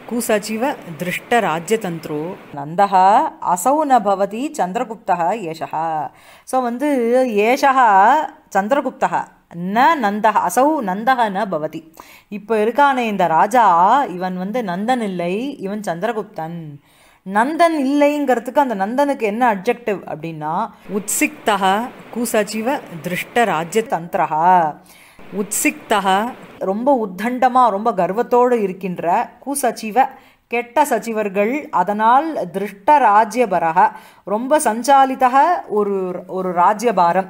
கூசஜிவ திருஷ்ட ராஜ்யதந்திரோ நந்தா அசௌ ந பவதி சந்திரகுப்தா ஏஷா ஸோ வந்து ஏஷா சந்திரகுப்தா ந நந்த அசௌ நந்தக ந பவதி இப்போ இருக்கானே இந்த ராஜா இவன் வந்து நந்தன் இல்லை இவன் சந்திரகுப்தன் நந்தன் இல்லைங்கிறதுக்கு அந்த நந்தனுக்கு என்ன அப்ஜெக்டிவ் அப்படின்னா உத்சிக்தா கூசஜீவ திருஷ்ட ராஜ்ய தந்திரஹா உத்சிக்தா ரொம்ப உத்தண்டமாக ரொம்ப கர்வத்தோடு இருக்கின்ற கூசஜீவ கெட்ட சச்சிவர்கள் அதனால் திருஷ்ட ராஜ்யபரக ரொம்ப சஞ்சாலிதக ஒரு ஒரு ராஜ்யபாரம்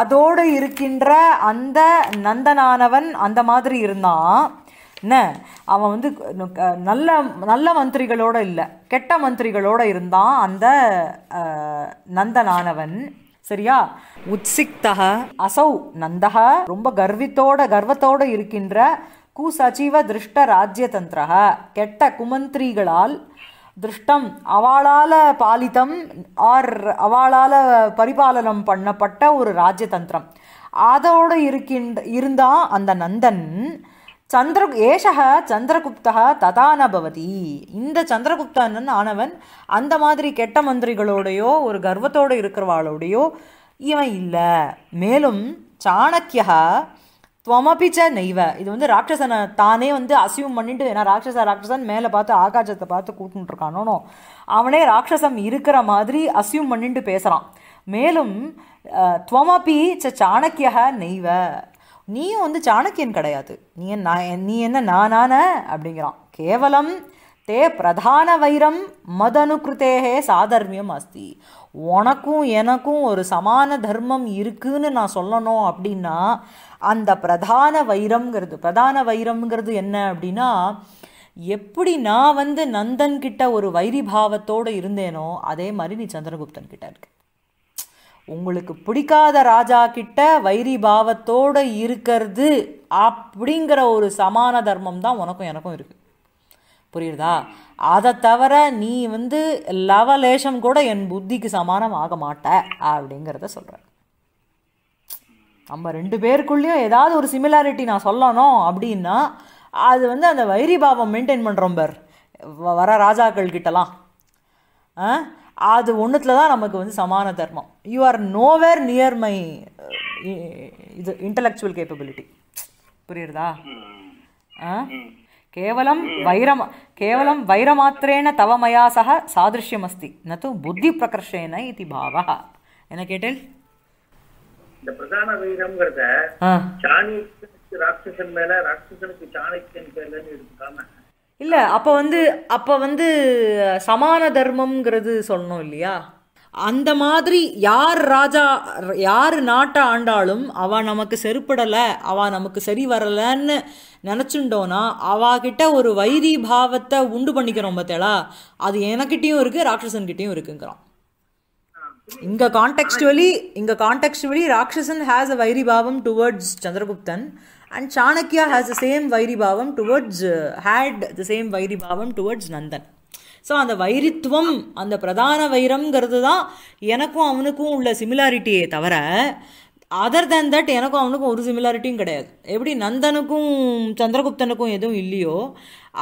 அதோடு இருக்கின்ற அந்த நந்தனானவன் அந்த மாதிரி இருந்தான் என்ன அவன் வந்து நல்ல நல்ல மந்திரிகளோடு இல்லை கெட்ட மந்திரிகளோடு இருந்தான் அந்த நந்தனானவன் சரியா உத்சிக்தக அசௌ நந்தக ரொம்ப கர்வித்தோட கர்வத்தோடு இருக்கின்ற குசச்சிவ திருஷ்ட ராஜ்ய கெட்ட குமந்திரிகளால் திருஷ்டம் அவளால் பாலிதம் ஆர் அவளால் பரிபாலனம் பண்ணப்பட்ட ஒரு ராஜ்யதந்திரம் அதோடு இருக்கின்ற இருந்தால் அந்த நந்தன் சந்திர ஏஷக சந்திரகுப்தா ததா பவதி இந்த சந்திரகுப்தன் ஆனவன் அந்த மாதிரி கெட்ட மந்திரிகளோடையோ ஒரு கர்வத்தோடு இருக்கிறவாளோடையோ இவன் இல்லை மேலும் சாணக்கியா துவமபிச்ச நெய்வ இது வந்து ராட்சசனை தானே வந்து அசிவம் பண்ணிட்டு ஏன்னா ராட்சச ராட்சசன் மேலே பார்த்து ஆகாசத்தை பார்த்து கூட்டுருக்கானோ அவனே ராட்சசம் இருக்கிற மாதிரி அசிவம் பண்ணிட்டு பேசுகிறான் மேலும் துவமபி ச சாணக்கியா நெய்வ நீயும் வந்து சாணக்கியன் கிடையாது நீ நான் நீ என்ன நானான அப்படிங்கிறான் கேவலம் தே பிரதான வைரம் மதனுகிருத்தேகே சாதர்மியம் அஸ்தி உனக்கும் எனக்கும் ஒரு சமான தர்மம் இருக்குன்னு நான் சொல்லணும் அப்படின்னா அந்த பிரதான வைரம்ங்கிறது பிரதான வைரம்ங்கிறது என்ன அப்படின்னா எப்படி நான் வந்து நந்தன்கிட்ட ஒரு வைரி பாவத்தோடு இருந்தேனோ அதே மாதிரி நீ சந்திரகுப்தன் கிட்ட இருக்கு உங்களுக்கு பிடிக்காத ராஜா கிட்ட வைரி பாவத்தோடு இருக்கிறது அப்படிங்கிற ஒரு சமான தர்மம் தான் உனக்கும் எனக்கும் இருக்குது புரியுதா அதை தவிர நீ வந்து லவலேஷம் கூட என் புத்திக்கு சமானம் ஆக மாட்ட அப்படிங்கிறத சொல்கிற நம்ம ரெண்டு பேருக்குள்ளேயும் ஏதாவது ஒரு சிமிலாரிட்டி நான் சொல்லணும் அப்படின்னா அது வந்து அந்த வைரி பாவம் மெயின்டைன் பண்ணுறோம் பேர் வர ராஜாக்கள் கிட்டலாம் அது ஒன்றுத்துல தான் நமக்கு வந்து சமான தர்மம் you are nowhere near my இது இன்டலெக்சுவல் கேப்பபிலிட்டி புரியுறதா கேவலம் வைரம் கேவலம் வைரமாத்திரேன தவமயா சக சாதிருஷ்யம் அஸ்தி நத்து புத்தி பிரகர்ஷேன இது பாவா என்ன கேட்டேன் இந்த பிரதான வைரம்ங்கிறத சாணிக்கு ராட்சசன் மேல ராட்சசனுக்கு சாணிக்கன் பேர்லன்னு எடுத்துக்காம இல்லை அப்போ வந்து அப்போ வந்து சமான தர்மம்ங்கிறது சொல்லணும் இல்லையா அந்த மாதிரி யார் ராஜா யார் நாட்டை ஆண்டாலும் அவன் நமக்கு செருப்படலை அவள் நமக்கு சரி வரலைன்னு நினச்சுட்டோன்னா அவாகிட்ட ஒரு வைரி பாவத்தை உண்டு பண்ணிக்கிறோம் பார்த்தேளா அது எனக்கிட்டேயும் இருக்குது ராட்சசன்கிட்டேயும் இருக்குங்கிறான் இங்கே கான்டெக்ஸ்டுவலி இங்கே கான்டெக்ஸ்டுவலி ராட்சசன் ஹேஸ் அ வைரி பாவம் டுவர்ட்ஸ் சந்திரகுப்தன் and Chanakya has the same வைரிபாவம் டுவர்ட்ஸ் ஹேட் த சேம் வைரிபாவம் டுவர்ட்ஸ் நந்தன் ஸோ அந்த வைரித்துவம் அந்த பிரதான வைரம்ங்கிறது தான் எனக்கும் அவனுக்கும் உள்ள சிமிலாரிட்டியே தவிர அதர் தேன் தட் எனக்கும் அவனுக்கும் ஒரு சிமிலாரிட்டியும் கிடையாது எப்படி நந்தனுக்கும் சந்திரகுப்தனுக்கும் எதுவும் இல்லையோ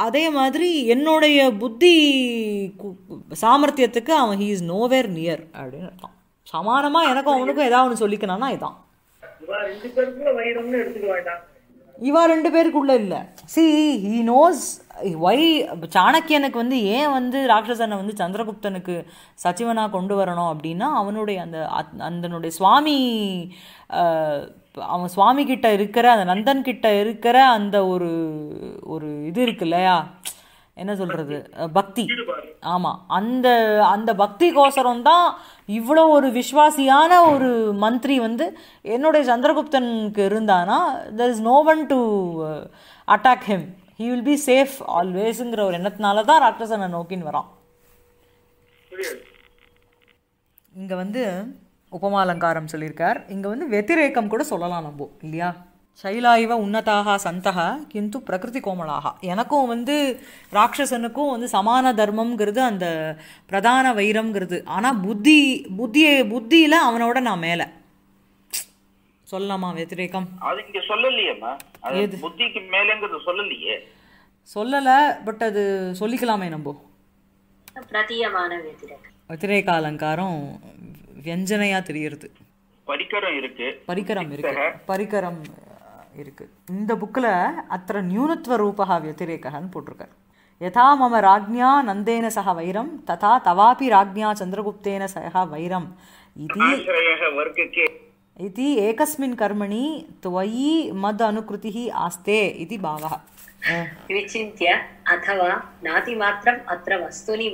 அதே மாதிரி என்னுடைய புத்தி சாமர்த்தியத்துக்கு அவன் ஹீ இஸ் நோவேர் நியர் அப்படின்னு அர்த்தம் சமானமாக எனக்கும் அவனுக்கும் ஏதாவது ஒன்று சொல்லிக்கணும்னா இதான் ரெண்டு பேருக்கும் வைரம்னு எடுத்துக்க வேண்டாம் இவா ரெண்டு பேருக்குள்ளே இல்லை சி ஹீ நோஸ் ஒய் சாணக்கியனுக்கு வந்து ஏன் வந்து ராட்சசனை வந்து சந்திரகுப்தனுக்கு சச்சிவனாக கொண்டு வரணும் அப்படின்னா அவனுடைய அந்த அந்தனுடைய சுவாமி அவன் சுவாமி கிட்ட இருக்கிற அந்த நந்தன் கிட்ட இருக்கிற அந்த ஒரு ஒரு இது இருக்கு இல்லையா என்ன சொல்கிறது பக்தி ஆமாம் அந்த அந்த கோசரம் தான் இவ்வளோ ஒரு விஸ்வாசியான ஒரு மந்திரி வந்து என்னுடைய சந்திரகுப்தனுக்கு இருந்தானா there is no one to attack him he will be safe ஆல்வேஸுங்கிற ஒரு எண்ணத்தினால தான் ராட்சசனை நோக்கின்னு வரான் இங்கே வந்து உபமாலங்காரம் சொல்லியிருக்கார் இங்கே வந்து வெத்திரேக்கம் கூட சொல்லலாம் நம்ம இல்லையா சைலா இவ உன்னதாக சந்தக கிந்து பிரகிருதி கோமலாக எனக்கும் வந்து ராட்சசனுக்கும் வந்து சமான தர்மம்ங்கிறது அந்த பிரதான வைரம்ங்கிறது ஆனால் புத்தி புத்தியை புத்தியில் அவனோட நான் மேலே சொல்லலாமா வெத்திரேக்கம் அது இங்கே சொல்லலையேம்மா புத்திக்கு மேலேங்கிறது சொல்லலையே சொல்லலை பட் அது சொல்லிக்கலாமே நம்ம பிரதியமான வெத்திரேக அலங்காரம் வியஞ்சனையாக தெரியறது பரிகரம் இருக்கு பரிகரம் இருக்கு பரிகரம் இருக்குது இந்த புக்கில் அத்த நியூனத்துவ ரூபகா வத்திரேகன்னு போட்டிருக்கார் யதா மம ராஜ்ஞா நந்தேன சக வைரம் ததா தவாபி ராஜ்யா சந்திரகுப்தேன சக வைரம் இது ஏகஸ்மின் கர்மணி துவயி மத अनुकृतिः आस्ते इति भावः विचिन्त्य மாத்திரம் नातिमात्रम् अत्र वस्तूनि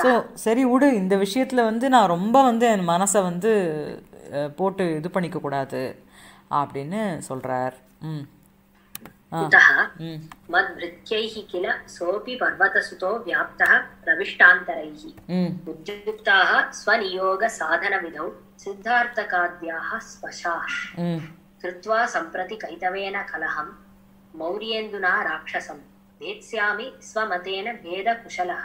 ஸோ சரி விடு இந்த விஷயத்துல வந்து நான் ரொம்ப வந்து என் மனசை வந்து போட்டு இது பண்ணிக்கக்கூடாது அப்படின்னு சொல்கிறார் ம் कुतः मद्भृत्यैः किल सोऽपि पर्वतसुतो व्याप्तः प्रविष्टान्तरैः उद्युक्ताः स्वनियोगसाधनविधौ सिद्धार्थकाद्याः स्पशाः कृत्वा सम्प्रति कैतवेन कलहं मौर्येन्दुना राक्षसं नेत्स्यामि स्वमतेन वेदकुशलः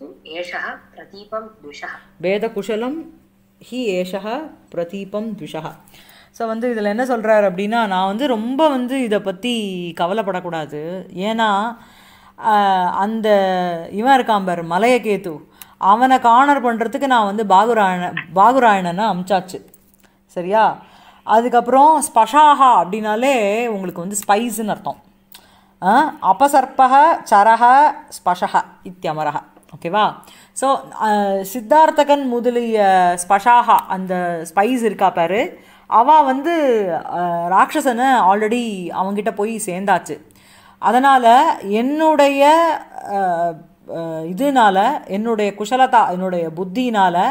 तु एषः प्रदीपं द्विषः वेदकुशलं ஹி ஏஷா பிரதீபம் த்விஷா ஸோ வந்து இதில் என்ன சொல்கிறார் அப்படின்னா நான் வந்து ரொம்ப வந்து இதை பற்றி கவலைப்படக்கூடாது ஏன்னா அந்த இவன் இருக்காம்பர் மலையகேத்து அவனை காணர் பண்ணுறதுக்கு நான் வந்து பாகுராயண பாகுராயணனை அமிச்சாச்சு சரியா அதுக்கப்புறம் ஸ்பஷாகா அப்படின்னாலே உங்களுக்கு வந்து ஸ்பைஸுன்னு அர்த்தம் அபசர்பக சரக ஸ்பஷக இத்தியமரக ஓகேவா ஸோ uh, சித்தார்த்தகன் முதலிய ஸ்பஷாகா அந்த ஸ்பைஸ் இருக்கா பாரு அவள் வந்து ராட்சசனை ஆல்ரெடி அவங்கிட்ட போய் சேர்ந்தாச்சு அதனால் என்னுடைய இதனால் என்னுடைய குஷலதா என்னுடைய புத்தினால்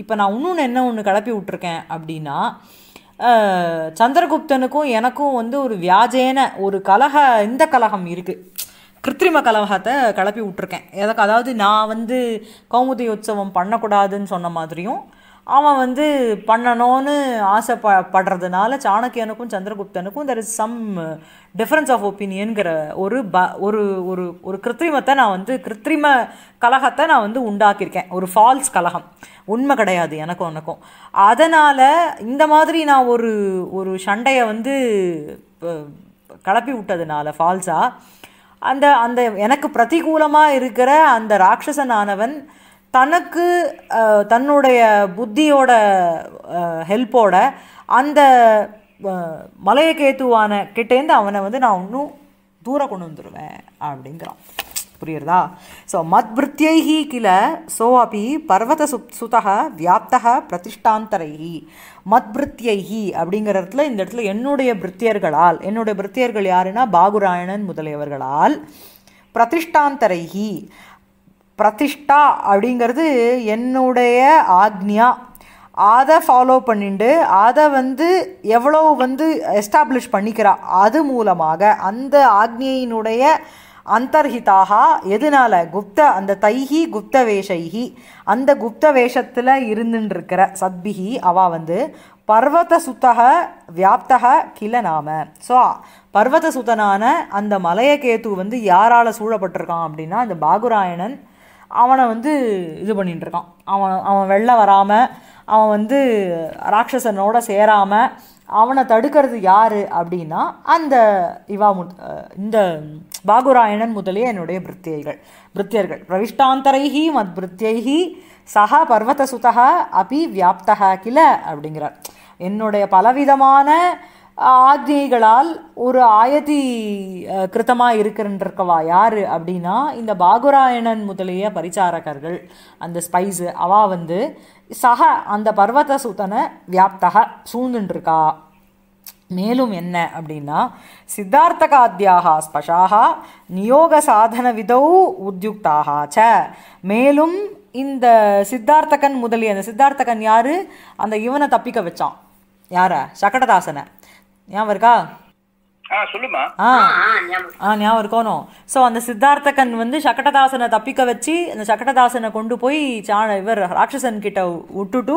இப்போ நான் இன்னொன்று என்ன ஒன்று கிளப்பி விட்ருக்கேன் அப்படின்னா சந்திரகுப்தனுக்கும் எனக்கும் வந்து ஒரு வியாஜேன ஒரு கலக இந்த கலகம் இருக்குது கிருத்திரிம கலவகத்தை கிளப்பி விட்ருக்கேன் எதற்கு அதாவது நான் வந்து கௌமுதி உற்சவம் பண்ணக்கூடாதுன்னு சொன்ன மாதிரியும் அவன் வந்து பண்ணணும்னு ஆசைப்படுறதுனால சாணக்கியனுக்கும் சந்திரகுப்தனுக்கும் there is some difference of ஒப்பீனியனுங்கிற ஒரு ப ஒரு ஒரு ஒரு கிருத்திரிமத்தை நான் வந்து கிருத்திரிம கலகத்தை நான் வந்து உண்டாக்கியிருக்கேன் ஒரு ஃபால்ஸ் கலகம் உண்மை கிடையாது எனக்கும் எனக்கும் அதனால் இந்த மாதிரி நான் ஒரு ஒரு சண்டையை வந்து கிளப்பி விட்டதுனால ஃபால்ஸாக அந்த அந்த எனக்கு பிரதிகூலமாக இருக்கிற அந்த ராட்சசனானவன் தனக்கு தன்னுடைய புத்தியோட ஹெல்ப்போட அந்த மலையகேத்துவான கிட்டேருந்து அவனை வந்து நான் இன்னும் தூரம் கொண்டு வந்துடுவேன் அப்படிங்கிறான் புரியுறதா ஸோ மத்பிருத்தியைஹி கில ஸோ அப்பி பர்வத சு சுதக வியாப்தக மத் மத்பிருத்தியைஹி அப்படிங்கிற இடத்துல இந்த இடத்துல என்னுடைய பிருத்தியர்களால் என்னுடைய பிருத்தியர்கள் யாருன்னா பாகுராயணன் முதலியவர்களால் பிரதிஷ்டாந்தரைகி பிரதிஷ்டா அப்படிங்கிறது என்னுடைய ஆக்னியா அதை ஃபாலோ பண்ணிட்டு அதை வந்து எவ்வளோ வந்து எஸ்டாப்ளிஷ் பண்ணிக்கிறா அது மூலமாக அந்த ஆக்னியினுடைய அந்தர்ஹிதாக எதனால குப்த அந்த தைஹி குப்த வேஷைஹி அந்த குப்த வேஷத்தில் இருந்துருக்கிற சத்பிஹி அவா வந்து பர்வத சுத்தக வியாப்தக கில நாம ஸோ பர்வத சுத்தனான அந்த மலையகேத்து வந்து யாரால் சூழப்பட்டிருக்கான் அப்படின்னா அந்த பாகுராயணன் அவனை வந்து இது பண்ணிட்டுருக்கான் இருக்கான் அவன் அவன் வெளில வராமல் அவன் வந்து ராட்சசனோட சேராமல் அவனை தடுக்கிறது யார் அப்படின்னா அந்த இவா முத் இந்த பாகுராயணன் முதலே என்னுடைய பிருத்தியைகள் பிருத்தியர்கள் பிரவிஷ்டாந்தரைஹி மத் சக பர்வத பர்வதசுதா அப்பி வியாப்தகா கில அப்படிங்கிறார் என்னுடைய பலவிதமான ஆஜைகளால் ஒரு ஆயதி கிருத்தமாக இருக்கின்றிருக்கவா யார் அப்படின்னா இந்த பாகுராயணன் முதலிய பரிச்சாரகர்கள் அந்த ஸ்பைஸு அவா வந்து சக அந்த பர்வத சூத்தனை வியாப்தக சூழ்ந்துட்டுருக்கா மேலும் என்ன அப்படின்னா சித்தார்த்தகாத்தியாக ஸ்பஷாக நியோக சாதன விதவு உத்தியுக்தாக ச மேலும் இந்த சித்தார்த்தகன் முதலிய அந்த சித்தார்த்தகன் யார் அந்த இவனை தப்பிக்க வச்சான் யார சக்கடதாசனை ஞாபகம் இருக்கா ஞாபகம் இருக்கணும் ஸோ அந்த சித்தார்த்தகன் வந்து சக்கடதாசனை தப்பிக்க வச்சு அந்த சக்கடதாசனை கொண்டு போய் சாண இவர் ராட்சசன் கிட்ட விட்டுட்டு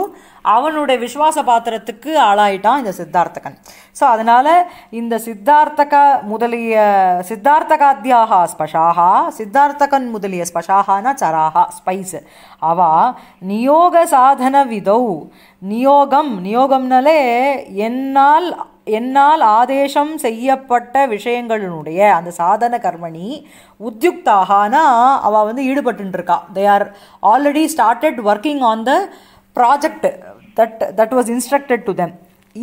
அவனுடைய விசுவாச பாத்திரத்துக்கு ஆளாயிட்டான் இந்த சித்தார்த்தகன் ஸோ அதனால இந்த சித்தார்த்தக முதலிய சித்தார்த்தகாத்தியாக ஸ்பஷாகா சித்தார்த்தகன் முதலிய ஸ்பஷாகானா சராகா ஸ்பைஸ் அவா நியோக சாதன விதௌ நியோகம் நியோகம்னாலே என்னால் என்னால் ஆதேசம் செய்யப்பட்ட விஷயங்களினுடைய அந்த சாதன கர்மணி உத்தியுக்தாகனா அவள் வந்து ஈடுபட்டுருக்கா they are already started working on the project that that was instructed to them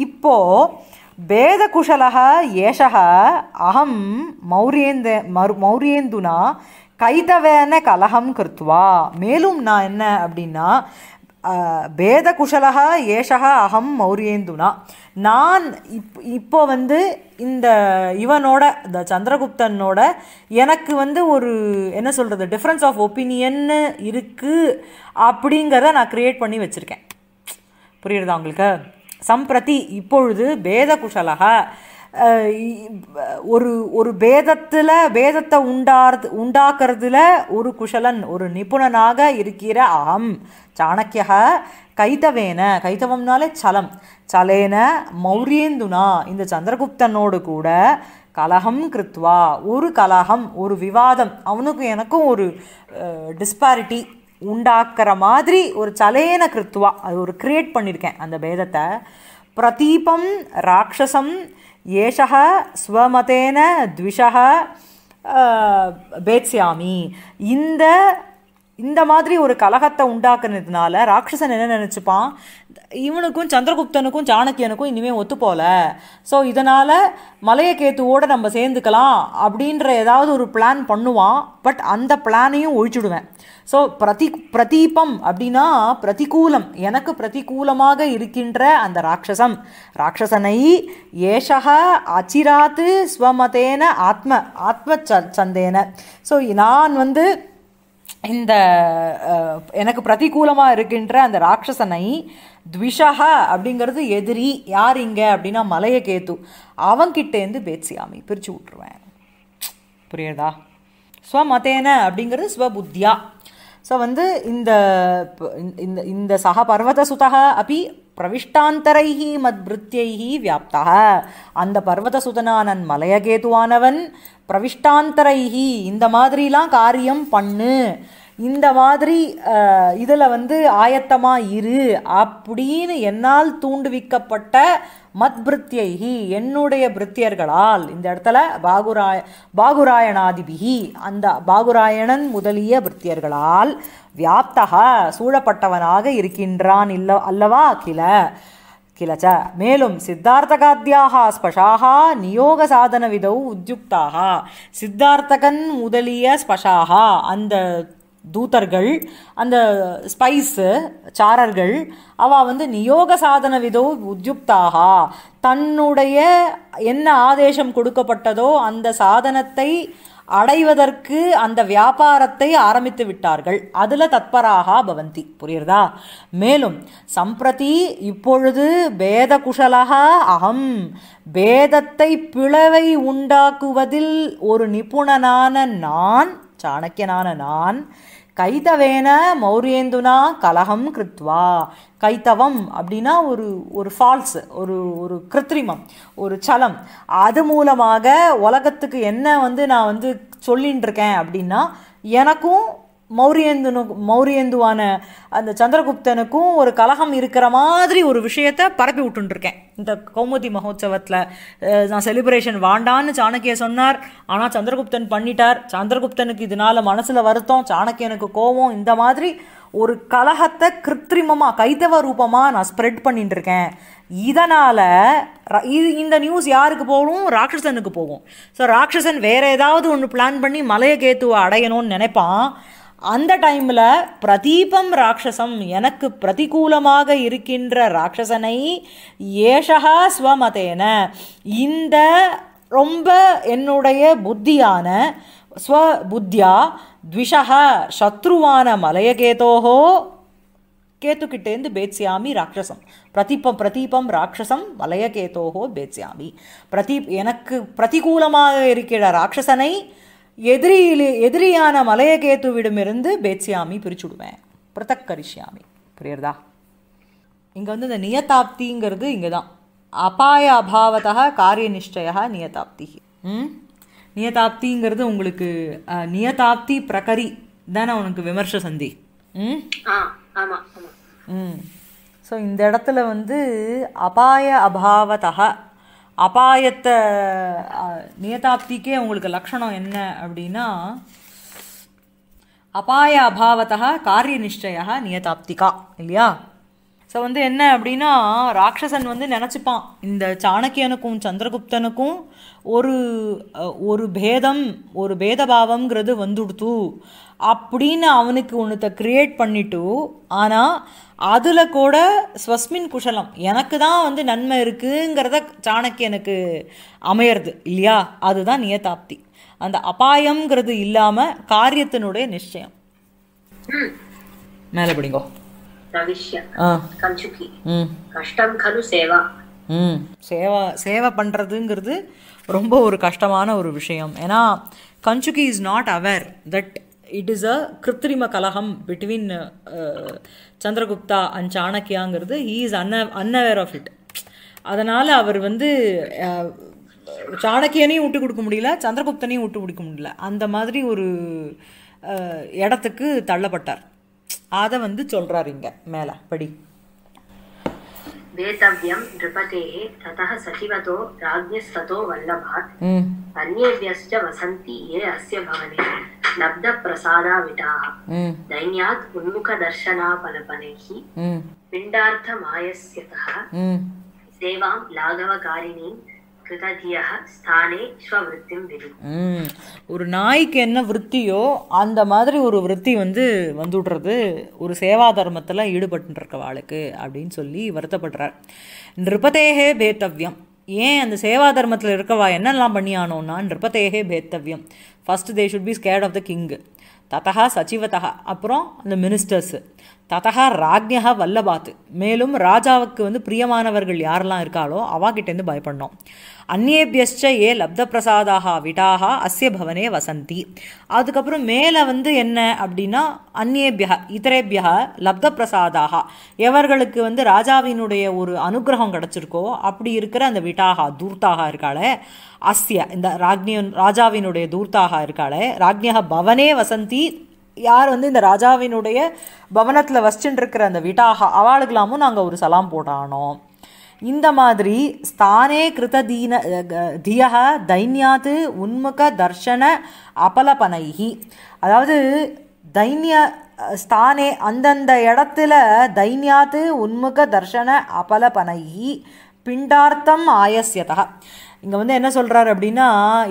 இப்போது பேதகுஷலக ஏஷக அகம் மௌரியேந்த மரு மௌரியேந்துனா கைதவேன கலகம் கிருத்துவா மேலும் நான் என்ன அப்படின்னா பேதகுஷலக ஏஷக அகம் மௌரியேந்துனா நான் இப் இப்போ வந்து இந்த இவனோட இந்த சந்திரகுப்தனோட எனக்கு வந்து ஒரு என்ன சொல்கிறது டிஃப்ரென்ஸ் ஆஃப் ஒப்பீனியன்னு இருக்குது அப்படிங்கிறத நான் க்ரியேட் பண்ணி வச்சுருக்கேன் புரியுறதா உங்களுக்கு சம்பிரதி இப்பொழுது பேதகுஷலக ஒரு ஒரு பேதத்தில் பேதத்தை உண்டாறது உண்டாக்குறதுல ஒரு குஷலன் ஒரு நிபுணனாக இருக்கிற அகம் சாணக்கியா கைதவேன கைதவம்னாலே சலம் சலேன மௌரியேந்துனா இந்த சந்திரகுப்தனோடு கூட கலகம் கிருத்வா ஒரு கலகம் ஒரு விவாதம் அவனுக்கும் எனக்கும் ஒரு டிஸ்பாரிட்டி உண்டாக்குற மாதிரி ஒரு சலேன கிருத்வா அது ஒரு கிரியேட் பண்ணியிருக்கேன் அந்த பேதத்தை பிரதீபம் ராட்சசம் ஏஷः ஸ்வமதேன த்விஷः பேட்ஸ்யாமி இந்த இந்த மாதிரி ஒரு கலகத்தை உண்டாக்குனதுனால ராட்சசன் என்ன நினச்சிப்பான் இவனுக்கும் சந்திரகுப்தனுக்கும் சாணக்கியனுக்கும் இனிமேல் ஒத்து ஸோ இதனால் மலையக்கேத்துவோடு நம்ம சேர்ந்துக்கலாம் அப்படின்ற ஏதாவது ஒரு பிளான் பண்ணுவான் பட் அந்த பிளானையும் ஒழிச்சுடுவேன் ஸோ பிரதி பிரதீபம் அப்படின்னா பிரதிகூலம் எனக்கு பிரதிகூலமாக இருக்கின்ற அந்த ராட்சசம் ராட்சசனை ஏஷக அச்சிராத்து ஸ்வமதேன ஆத்ம ஆத்ம சந்தேன ஸோ நான் வந்து இந்த எனக்கு பிரதிகூலமாக இருக்கின்ற அந்த ராட்சசனை த்விஷா அப்படிங்கிறது எதிரி யார் இங்கே அப்படின்னா மலைய கேத்து அவங்கிட்டேருந்து பேச்சியாமி பிரித்து விட்ருவேன் புரியுதா ஸ்வமதேன அப்படிங்கிறது ஸ்வபுத்தியா ஸோ வந்து இந்த இந்த இந்த சக பர்வதசுதா அப்படி பிரவிஷ்டாந்தரை மத்பிருத்தியை வியாப்தா அந்த பர்வதசுதனானன் மலையகேதுவானவன் பிரவிஷ்டாந்தரை இந்த மாதிரிலாம் காரியம் பண்ணு இந்த மாதிரி இதில் வந்து ஆயத்தமாக இரு அப்படின்னு என்னால் தூண்டுவிக்கப்பட்ட மத் பிருத்தியைகி என்னுடைய பிருத்தியர்களால் இந்த இடத்துல பாகுராய பாகுராயணாதிபிகி அந்த பாகுராயணன் முதலிய பிருத்தியர்களால் வியாப்தக சூழப்பட்டவனாக இருக்கின்றான் இல்ல அல்லவா கில கிளச்ச மேலும் சித்தார்த்தகாத்தியாக ஸ்பஷாக நியோக சாதன விதவு உத்யுக்தாக சித்தார்த்தகன் முதலிய ஸ்பஷாக அந்த தூதர்கள் அந்த ஸ்பைஸு சாரர்கள் அவ வந்து நியோக சாதன விதோ உத்யுக்தாகா தன்னுடைய என்ன ஆதேசம் கொடுக்கப்பட்டதோ அந்த சாதனத்தை அடைவதற்கு அந்த வியாபாரத்தை ஆரம்பித்து விட்டார்கள் அதில் தத்பராக பவந்தி புரியுறதா மேலும் சம்பிரதி இப்பொழுது பேத குஷலாக அகம் பேதத்தை பிளவை உண்டாக்குவதில் ஒரு நிபுணனான நான் சாணக்கியனான நான் கைதவேன மௌரியேந்துனா கலகம் கிருத்வா கைத்தவம் அப்படின்னா ஒரு ஒரு ஃபால்ஸ் ஒரு ஒரு கிருத்திரிமம் ஒரு சலம் அது மூலமாக உலகத்துக்கு என்ன வந்து நான் வந்து சொல்லின்னு இருக்கேன் அப்படின்னா எனக்கும் மௌரியந்துனு மௌரியந்துவான அந்த சந்திரகுப்தனுக்கும் ஒரு கலகம் இருக்கிற மாதிரி ஒரு விஷயத்தை பரப்பி விட்டுருக்கேன் இந்த கௌமுதி மகோத்சவத்தில் நான் செலிப்ரேஷன் வாண்டான்னு சாணக்கிய சொன்னார் ஆனால் சந்திரகுப்தன் பண்ணிட்டார் சந்திரகுப்தனுக்கு இதனால் மனசில் வருத்தம் சாணக்கியனுக்கு கோவம் இந்த மாதிரி ஒரு கலகத்தை கிருத்திரிமமாக கைத்தவ ரூபமாக நான் ஸ்ப்ரெட் பண்ணிட்டு இருக்கேன் இதனால் இது இந்த நியூஸ் யாருக்கு போகணும் ராட்சசனுக்கு போகும் ஸோ ராட்சசன் வேறு ஏதாவது ஒன்று பிளான் பண்ணி மலையகேத்துவை அடையணும்னு நினைப்பான் அந்த டைமில் பிரதீபம் ராட்சசம் எனக்கு பிரதிகூலமாக இருக்கின்ற ராட்சசனை ஏஷகா ஸ்வமதேன இந்த ரொம்ப என்னுடைய புத்தியான ஸ்வ புத்தியா த்விஷா சத்ருவான மலையகேதோகோ கேத்துக்கிட்டேந்து பேச்சியாமி ராட்சசம் பிரதீபம் பிரதீபம் ராட்சசம் மலையகேதோகோ பேச்சியாமி பிரதீப் எனக்கு பிரதிகூலமாக இருக்கிற ராட்சசனை எதிரியிலே எதிரியான மலையகேத்துவிடமிருந்து பேச்சியாமி பிரிச்சுடுவேன் பிரதக்கரிஷியாமி புரியுறதா இங்கே வந்து இந்த நியதாப்திங்கிறது இங்கே தான் அபாய அபாவதாக காரிய நிஷ்டையாக நியதாப்தி ம் நியதாப்திங்கிறது உங்களுக்கு நியதாப்தி பிரகரி தானே உனக்கு விமர்ச சந்தி ம் ம் ஸோ இந்த இடத்துல வந்து அபாய அபாவதாக அபாயத்தை நியதாப்திக்கே உங்களுக்கு லக்ஷணம் என்ன அப்படின்னா அபாய அபாவத்தா காரிய நிஷ்டயா நியதாப்திகா இல்லையா ஸோ வந்து என்ன அப்படின்னா ராட்சசன் வந்து நினச்சிப்பான் இந்த சாணக்கியனுக்கும் சந்திரகுப்தனுக்கும் ஒரு ஒரு பேதம் ஒரு பேதபாவங்கிறது வந்துடுத்து அப்படின்னு அவனுக்கு ஒன்றத்தை க்ரியேட் பண்ணிட்டு ஆனால் அதில் கூட ஸ்வஸ்மின் குஷலம் எனக்கு தான் வந்து நன்மை இருக்குங்கிறத சாணக்கியனுக்கு அமையிறது இல்லையா அதுதான் நியதாப்தி அந்த அபாயங்கிறது இல்லாமல் காரியத்தினுடைய நிச்சயம் மேலே பிடிங்கோ பிரவிஷ்ய கஞ்சுகி கஷ்டம் கலு சேவா ம் சேவா சேவை பண்ணுறதுங்கிறது ரொம்ப ஒரு கஷ்டமான ஒரு விஷயம் ஏன்னா கஞ்சுகி is not aware that it is a கிருத்திரிம கலகம் பிட்வீன் சந்திரகுப்தா அண்ட் சாணக்கியாங்கிறது he is an unaware of it அதனால் அவர் வந்து சாணக்கியனையும் விட்டு கொடுக்க முடியல சந்திரகுப்தனையும் விட்டு கொடுக்க முடியல அந்த மாதிரி ஒரு இடத்துக்கு தள்ளப்பட்டார் அதை வந்து சொல்கிறார் இங்கே மேலே படி वेतव्यं नृपतेः ततः सचिवतो राज्ञस्ततो वल्लभात् अन्येभ्यश्च वसन्ति ये अस्य भवने लब्धप्रसादाविटाः दैन्यात् उन्मुखदर्शनापलपनैः पिण्डार्थमायस्यतः सेवां लाघवकारिणीं ஒரு நாய்க்கு என்ன விற்த்தியோ அந்த மாதிரி ஒரு விற்பி வந்து வந்துடுறது ஒரு சேவா தர்மத்தில் ஈடுபட்டுருக்க வாளுக்கு அப்படின்னு சொல்லி வருத்தப்படுறார் நிருபதேகே பேத்தவ்யம் ஏன் அந்த சேவா தர்மத்தில் இருக்கவா என்னெல்லாம் பண்ணியானோன்னா நிருபதேகே பேத்தவ்யம் first they should be scared of the king ததா சச்சிவதா அப்புறம் அந்த மினிஸ்டர்ஸு ததா ராஜ்யா வல்லபாத் மேலும் ராஜாவுக்கு வந்து பிரியமானவர்கள் யாரெல்லாம் இருக்காளோ அவாகிட்டேருந்து பயப்படணும் அந்நேபியஸ்ட ஏ லப்த பிரசாதாக விடாக அஸ்ய பவனே வசந்தி அதுக்கப்புறம் மேலே வந்து என்ன அப்படின்னா அந்நேபியா இதரேபியா லப்த பிரசாதாக எவர்களுக்கு வந்து ராஜாவினுடைய ஒரு அனுகிரகம் கிடச்சிருக்கோ அப்படி இருக்கிற அந்த விடாக தூர்த்தாக இருக்காளே அஸ்ய இந்த ராஜ்ய ராஜாவினுடைய தூர்த்தாக இருக்காளே ராஜ்யா பவனே வசந்தி யார் வந்து இந்த ராஜாவினுடைய பவனத்தில் வசிச்சுட்டு இருக்கிற அந்த விட்டாகா அவளுக்கெல்லாமும் நாங்கள் ஒரு சலாம் போட்டானோம் இந்த மாதிரி ஸ்தானே கிருத தீன தியக தைன்யாத்து உன்முக தர்ஷன அபலபனைகி அதாவது தைன்ய ஸ்தானே அந்தந்த இடத்துல தைன்யாத்து உன்முக தர்ஷன அபலபனைகி பிண்டார்த்தம் ஆயசியதா இங்கே வந்து என்ன சொல்கிறாரு அப்படின்னா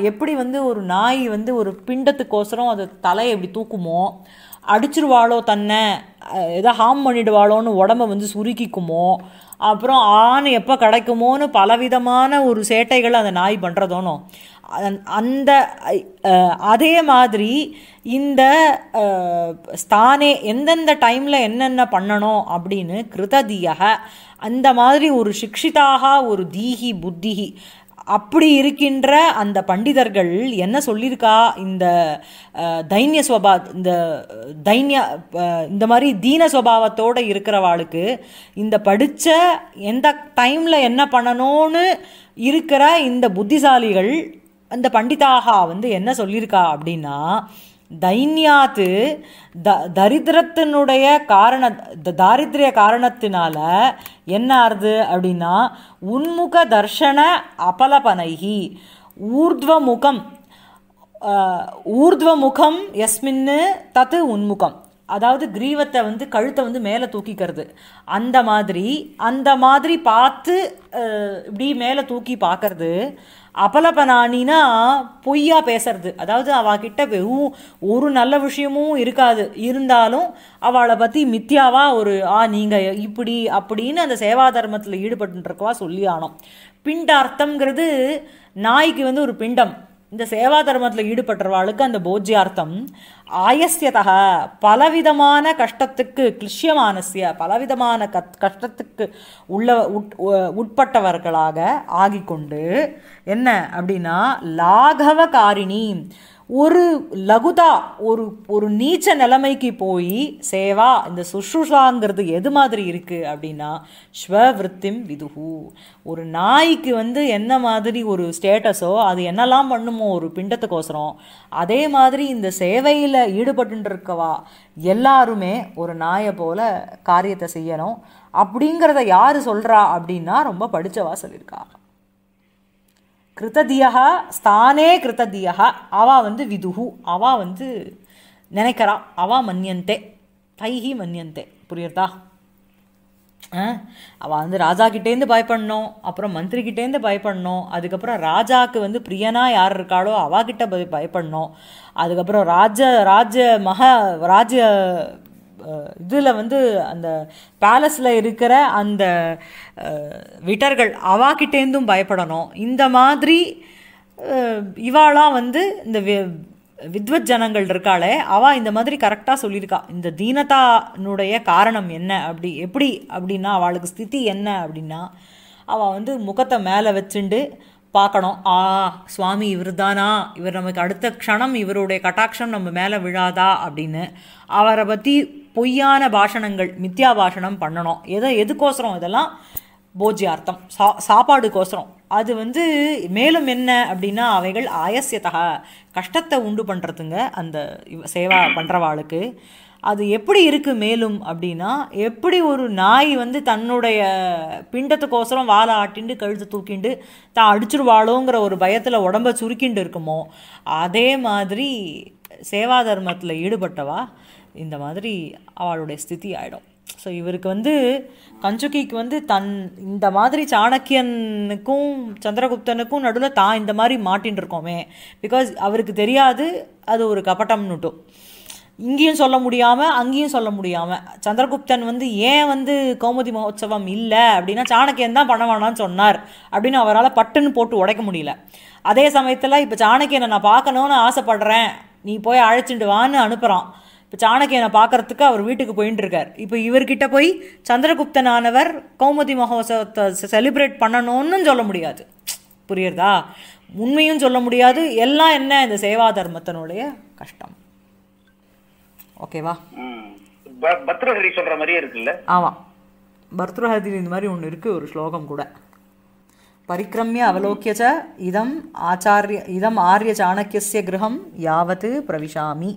எப்படி வந்து ஒரு நாய் வந்து ஒரு பிண்டத்துக்கோசரம் அது தலையை எப்படி தூக்குமோ அடிச்சிருவாளோ தன்னை ஏதோ ஹார்ம் பண்ணிடுவாளோன்னு உடம்ப வந்து சுருக்கிக்குமோ அப்புறம் ஆண் எப்போ கிடைக்குமோன்னு பலவிதமான ஒரு சேட்டைகளை அந்த நாய் பண்ணுறதோனோ அந்த அதே மாதிரி இந்த ஸ்தானே எந்தெந்த டைமில் என்னென்ன பண்ணணும் அப்படின்னு கிருததியக அந்த மாதிரி ஒரு சிக்ஷிதாக ஒரு தீகி புத்திகி அப்படி இருக்கின்ற அந்த பண்டிதர்கள் என்ன சொல்லியிருக்கா இந்த தைன்ய சுவபா இந்த தைன்ய இந்த மாதிரி தீன சுவாவத்தோடு இருக்கிறவாளுக்கு இந்த படித்த எந்த டைமில் என்ன பண்ணணும்னு இருக்கிற இந்த புத்திசாலிகள் அந்த பண்டிதாகா வந்து என்ன சொல்லியிருக்கா அப்படின்னா தைன்யாத்து த தரித்திரத்தினுடைய காரண தாரித்ரிய காரணத்தினால என்ன ஆறுது அப்படின்னா உன்முக தர்ஷன அபலபனைகி ஊர்துவமுகம் ஊர்துவமுகம் எஸ்மின்னு தத்து உன்முகம் அதாவது கிரீவத்தை வந்து கழுத்தை வந்து மேலே தூக்கிக்கிறது அந்த மாதிரி அந்த மாதிரி பார்த்து இப்படி மேலே தூக்கி பார்க்கறது அபலபனானினா பொய்யா பேசுறது அதாவது அவகிட்ட வெறும் ஒரு நல்ல விஷயமும் இருக்காது இருந்தாலும் அவளை பற்றி மித்தியாவா ஒரு ஆ நீங்கள் இப்படி அப்படின்னு அந்த சேவா தர்மத்தில் இருக்கவா சொல்லி ஆனோம் பிண்டார்த்தம்ங்கிறது நாய்க்கு வந்து ஒரு பிண்டம் இந்த சேவா தர்மத்தில் ஈடுபட்டுறவாளுக்கு அந்த போஜ்யார்த்தம் ஆயசியதாக பலவிதமான கஷ்டத்துக்கு கிளிஷ்யமானசிய பலவிதமான கத் கஷ்டத்துக்கு உள்ள உட்பட்டவர்களாக ஆகிக்கொண்டு என்ன அப்படின்னா லாகவ காரிணி ஒரு லகுதா ஒரு ஒரு நீச்ச நிலைமைக்கு போய் சேவா இந்த சுஷ்ருஷாங்கிறது எது மாதிரி இருக்குது அப்படின்னா ஸ்வவிருத்திம் விதுகு ஒரு நாய்க்கு வந்து என்ன மாதிரி ஒரு ஸ்டேட்டஸோ அது என்னெல்லாம் பண்ணுமோ ஒரு பிண்டத்துக்கோசரம் அதே மாதிரி இந்த சேவையில் ஈடுபட்டுருக்கவா எல்லாருமே ஒரு நாயை போல் காரியத்தை செய்யணும் அப்படிங்கிறத யார் சொல்கிறா அப்படின்னா ரொம்ப படித்தவா சொல்லியிருக்கா கிருத்ததியா ஸ்தானே கிருத்ததியா அவா வந்து விதுகு அவா வந்து நினைக்கிறா அவா மன்னியந்தே தைஹி மன்னியந்தே புரியுறதா அவள் வந்து ராஜா கிட்டேருந்து பயப்படணும் அப்புறம் மந்திரிகிட்டேருந்து பயப்படணும் அதுக்கப்புறம் ராஜாவுக்கு வந்து பிரியனா யார் இருக்காளோ அவகிட்ட பய பயப்படணும் அதுக்கப்புறம் ராஜ ராஜ மகா ராஜ இதில் வந்து அந்த பேலஸில் இருக்கிற அந்த விட்டர்கள் அவாக்கிட்டேருந்தும் பயப்படணும் இந்த மாதிரி இவாளாம் வந்து இந்த வித்வத் ஜனங்கள் இருக்காளே அவள் இந்த மாதிரி கரெக்டாக சொல்லியிருக்கா இந்த தீனதானுடைய காரணம் என்ன அப்படி எப்படி அப்படின்னா அவளுக்கு ஸ்திதி என்ன அப்படின்னா அவள் வந்து முகத்தை மேலே வச்சுண்டு பார்க்கணும் ஆ சுவாமி இவர் தானா இவர் நமக்கு அடுத்த க்ஷணம் இவருடைய கட்டாட்சம் நம்ம மேலே விழாதா அப்படின்னு அவரை பற்றி பொய்யான பாஷணங்கள் மித்யா பாஷணம் பண்ணணும் எதை எதுக்கோசரம் இதெல்லாம் போஜியார்த்தம் சா சாப்பாடுக்கோசரம் அது வந்து மேலும் என்ன அப்படின்னா அவைகள் ஆயசியத்தக கஷ்டத்தை உண்டு பண்ணுறதுங்க அந்த சேவா பண்ணுறவாளுக்கு அது எப்படி இருக்குது மேலும் அப்படின்னா எப்படி ஒரு நாய் வந்து தன்னுடைய பிண்டத்துக்கோசரம் வாழை ஆட்டிண்டு கழுத்து தூக்கிண்டு தான் அடிச்சிருவாளோங்கிற ஒரு பயத்தில் உடம்ப சுருக்கிண்டு இருக்குமோ அதே மாதிரி சேவா தர்மத்தில் ஈடுபட்டவா இந்த மாதிரி அவளுடைய ஸ்திதி ஆகிடும் ஸோ இவருக்கு வந்து கஞ்சுக்கிக்கு வந்து தன் இந்த மாதிரி சாணக்கியனுக்கும் சந்திரகுப்தனுக்கும் நடுவில் தான் இந்த மாதிரி மாட்டின்னு இருக்கோமே பிகாஸ் அவருக்கு தெரியாது அது ஒரு கபட்டம்னுட்டும் இங்கேயும் சொல்ல முடியாமல் அங்கேயும் சொல்ல முடியாமல் சந்திரகுப்தன் வந்து ஏன் வந்து கௌமுதி மகோத்சவம் இல்லை அப்படின்னா சாணக்கியன் தான் பண்ண வேணாம்னு சொன்னார் அப்படின்னு அவரால் பட்டுன்னு போட்டு உடைக்க முடியல அதே சமயத்தில் இப்போ சாணக்கியனை நான் பார்க்கணுன்னு ஆசைப்படுறேன் நீ போய் அழைச்சிட்டு வான்னு அனுப்புகிறான் இப்போ சாணக்கியனை பார்க்கறதுக்கு அவர் வீட்டுக்கு போயின்னு இருக்கார் இப்போ இவர்கிட்ட போய் சந்திரகுப்தனானவர் கௌமதி கௌமுதி மகோத்சவத்தை செலிப்ரேட் பண்ணணும்னு சொல்ல முடியாது புரியுறதா உண்மையும் சொல்ல முடியாது எல்லாம் என்ன இந்த சேவா தர்மத்தினுடைய கஷ்டம் ஓகேவா பத்ரஹரி சொல்கிற மாதிரியே இருக்குல்ல ஆமாம் பர்த்ருஹதி இந்த மாதிரி ஒன்று இருக்கு ஒரு ஸ்லோகம் கூட பரிக்ரமிய அவலோக்கிய இதம் ஆச்சாரிய இதம் ஆரிய சாணக்கிய கிரகம் யாவது பிரவிஷாமி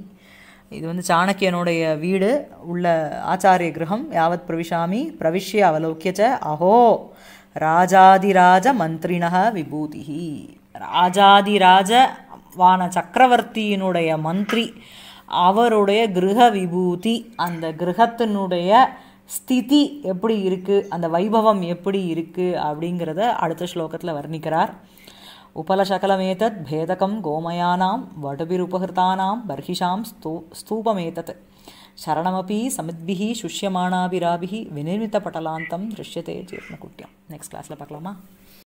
இது வந்து சாணக்கியனுடைய வீடு உள்ள ஆச்சாரிய கிரகம் யாவத் பிரவிஷாமி பிரவிஷ்ய அவலோக்கியச்ச அஹோ ராஜாதிராஜ மந்திரினக விபூதி ராஜாதிராஜ வான சக்கரவர்த்தியினுடைய மந்திரி அவருடைய கிரக விபூதி அந்த கிரகத்தினுடைய ஸ்திதி எப்படி இருக்குது அந்த வைபவம் எப்படி இருக்குது அப்படிங்கிறத அடுத்த ஸ்லோகத்தில் வர்ணிக்கிறார் उपलशकलमेतत् भेदकं गोमयानां वटुभिरुपहृतानां बर्हिषां स्तूपमेतत् शरणमपि समिद्भिः शुष्यमाणाभिराभिः विनिर्मितपटलान्तं दृश्यते चेत्कुट्यं नेक्स्ट् क्लास् ल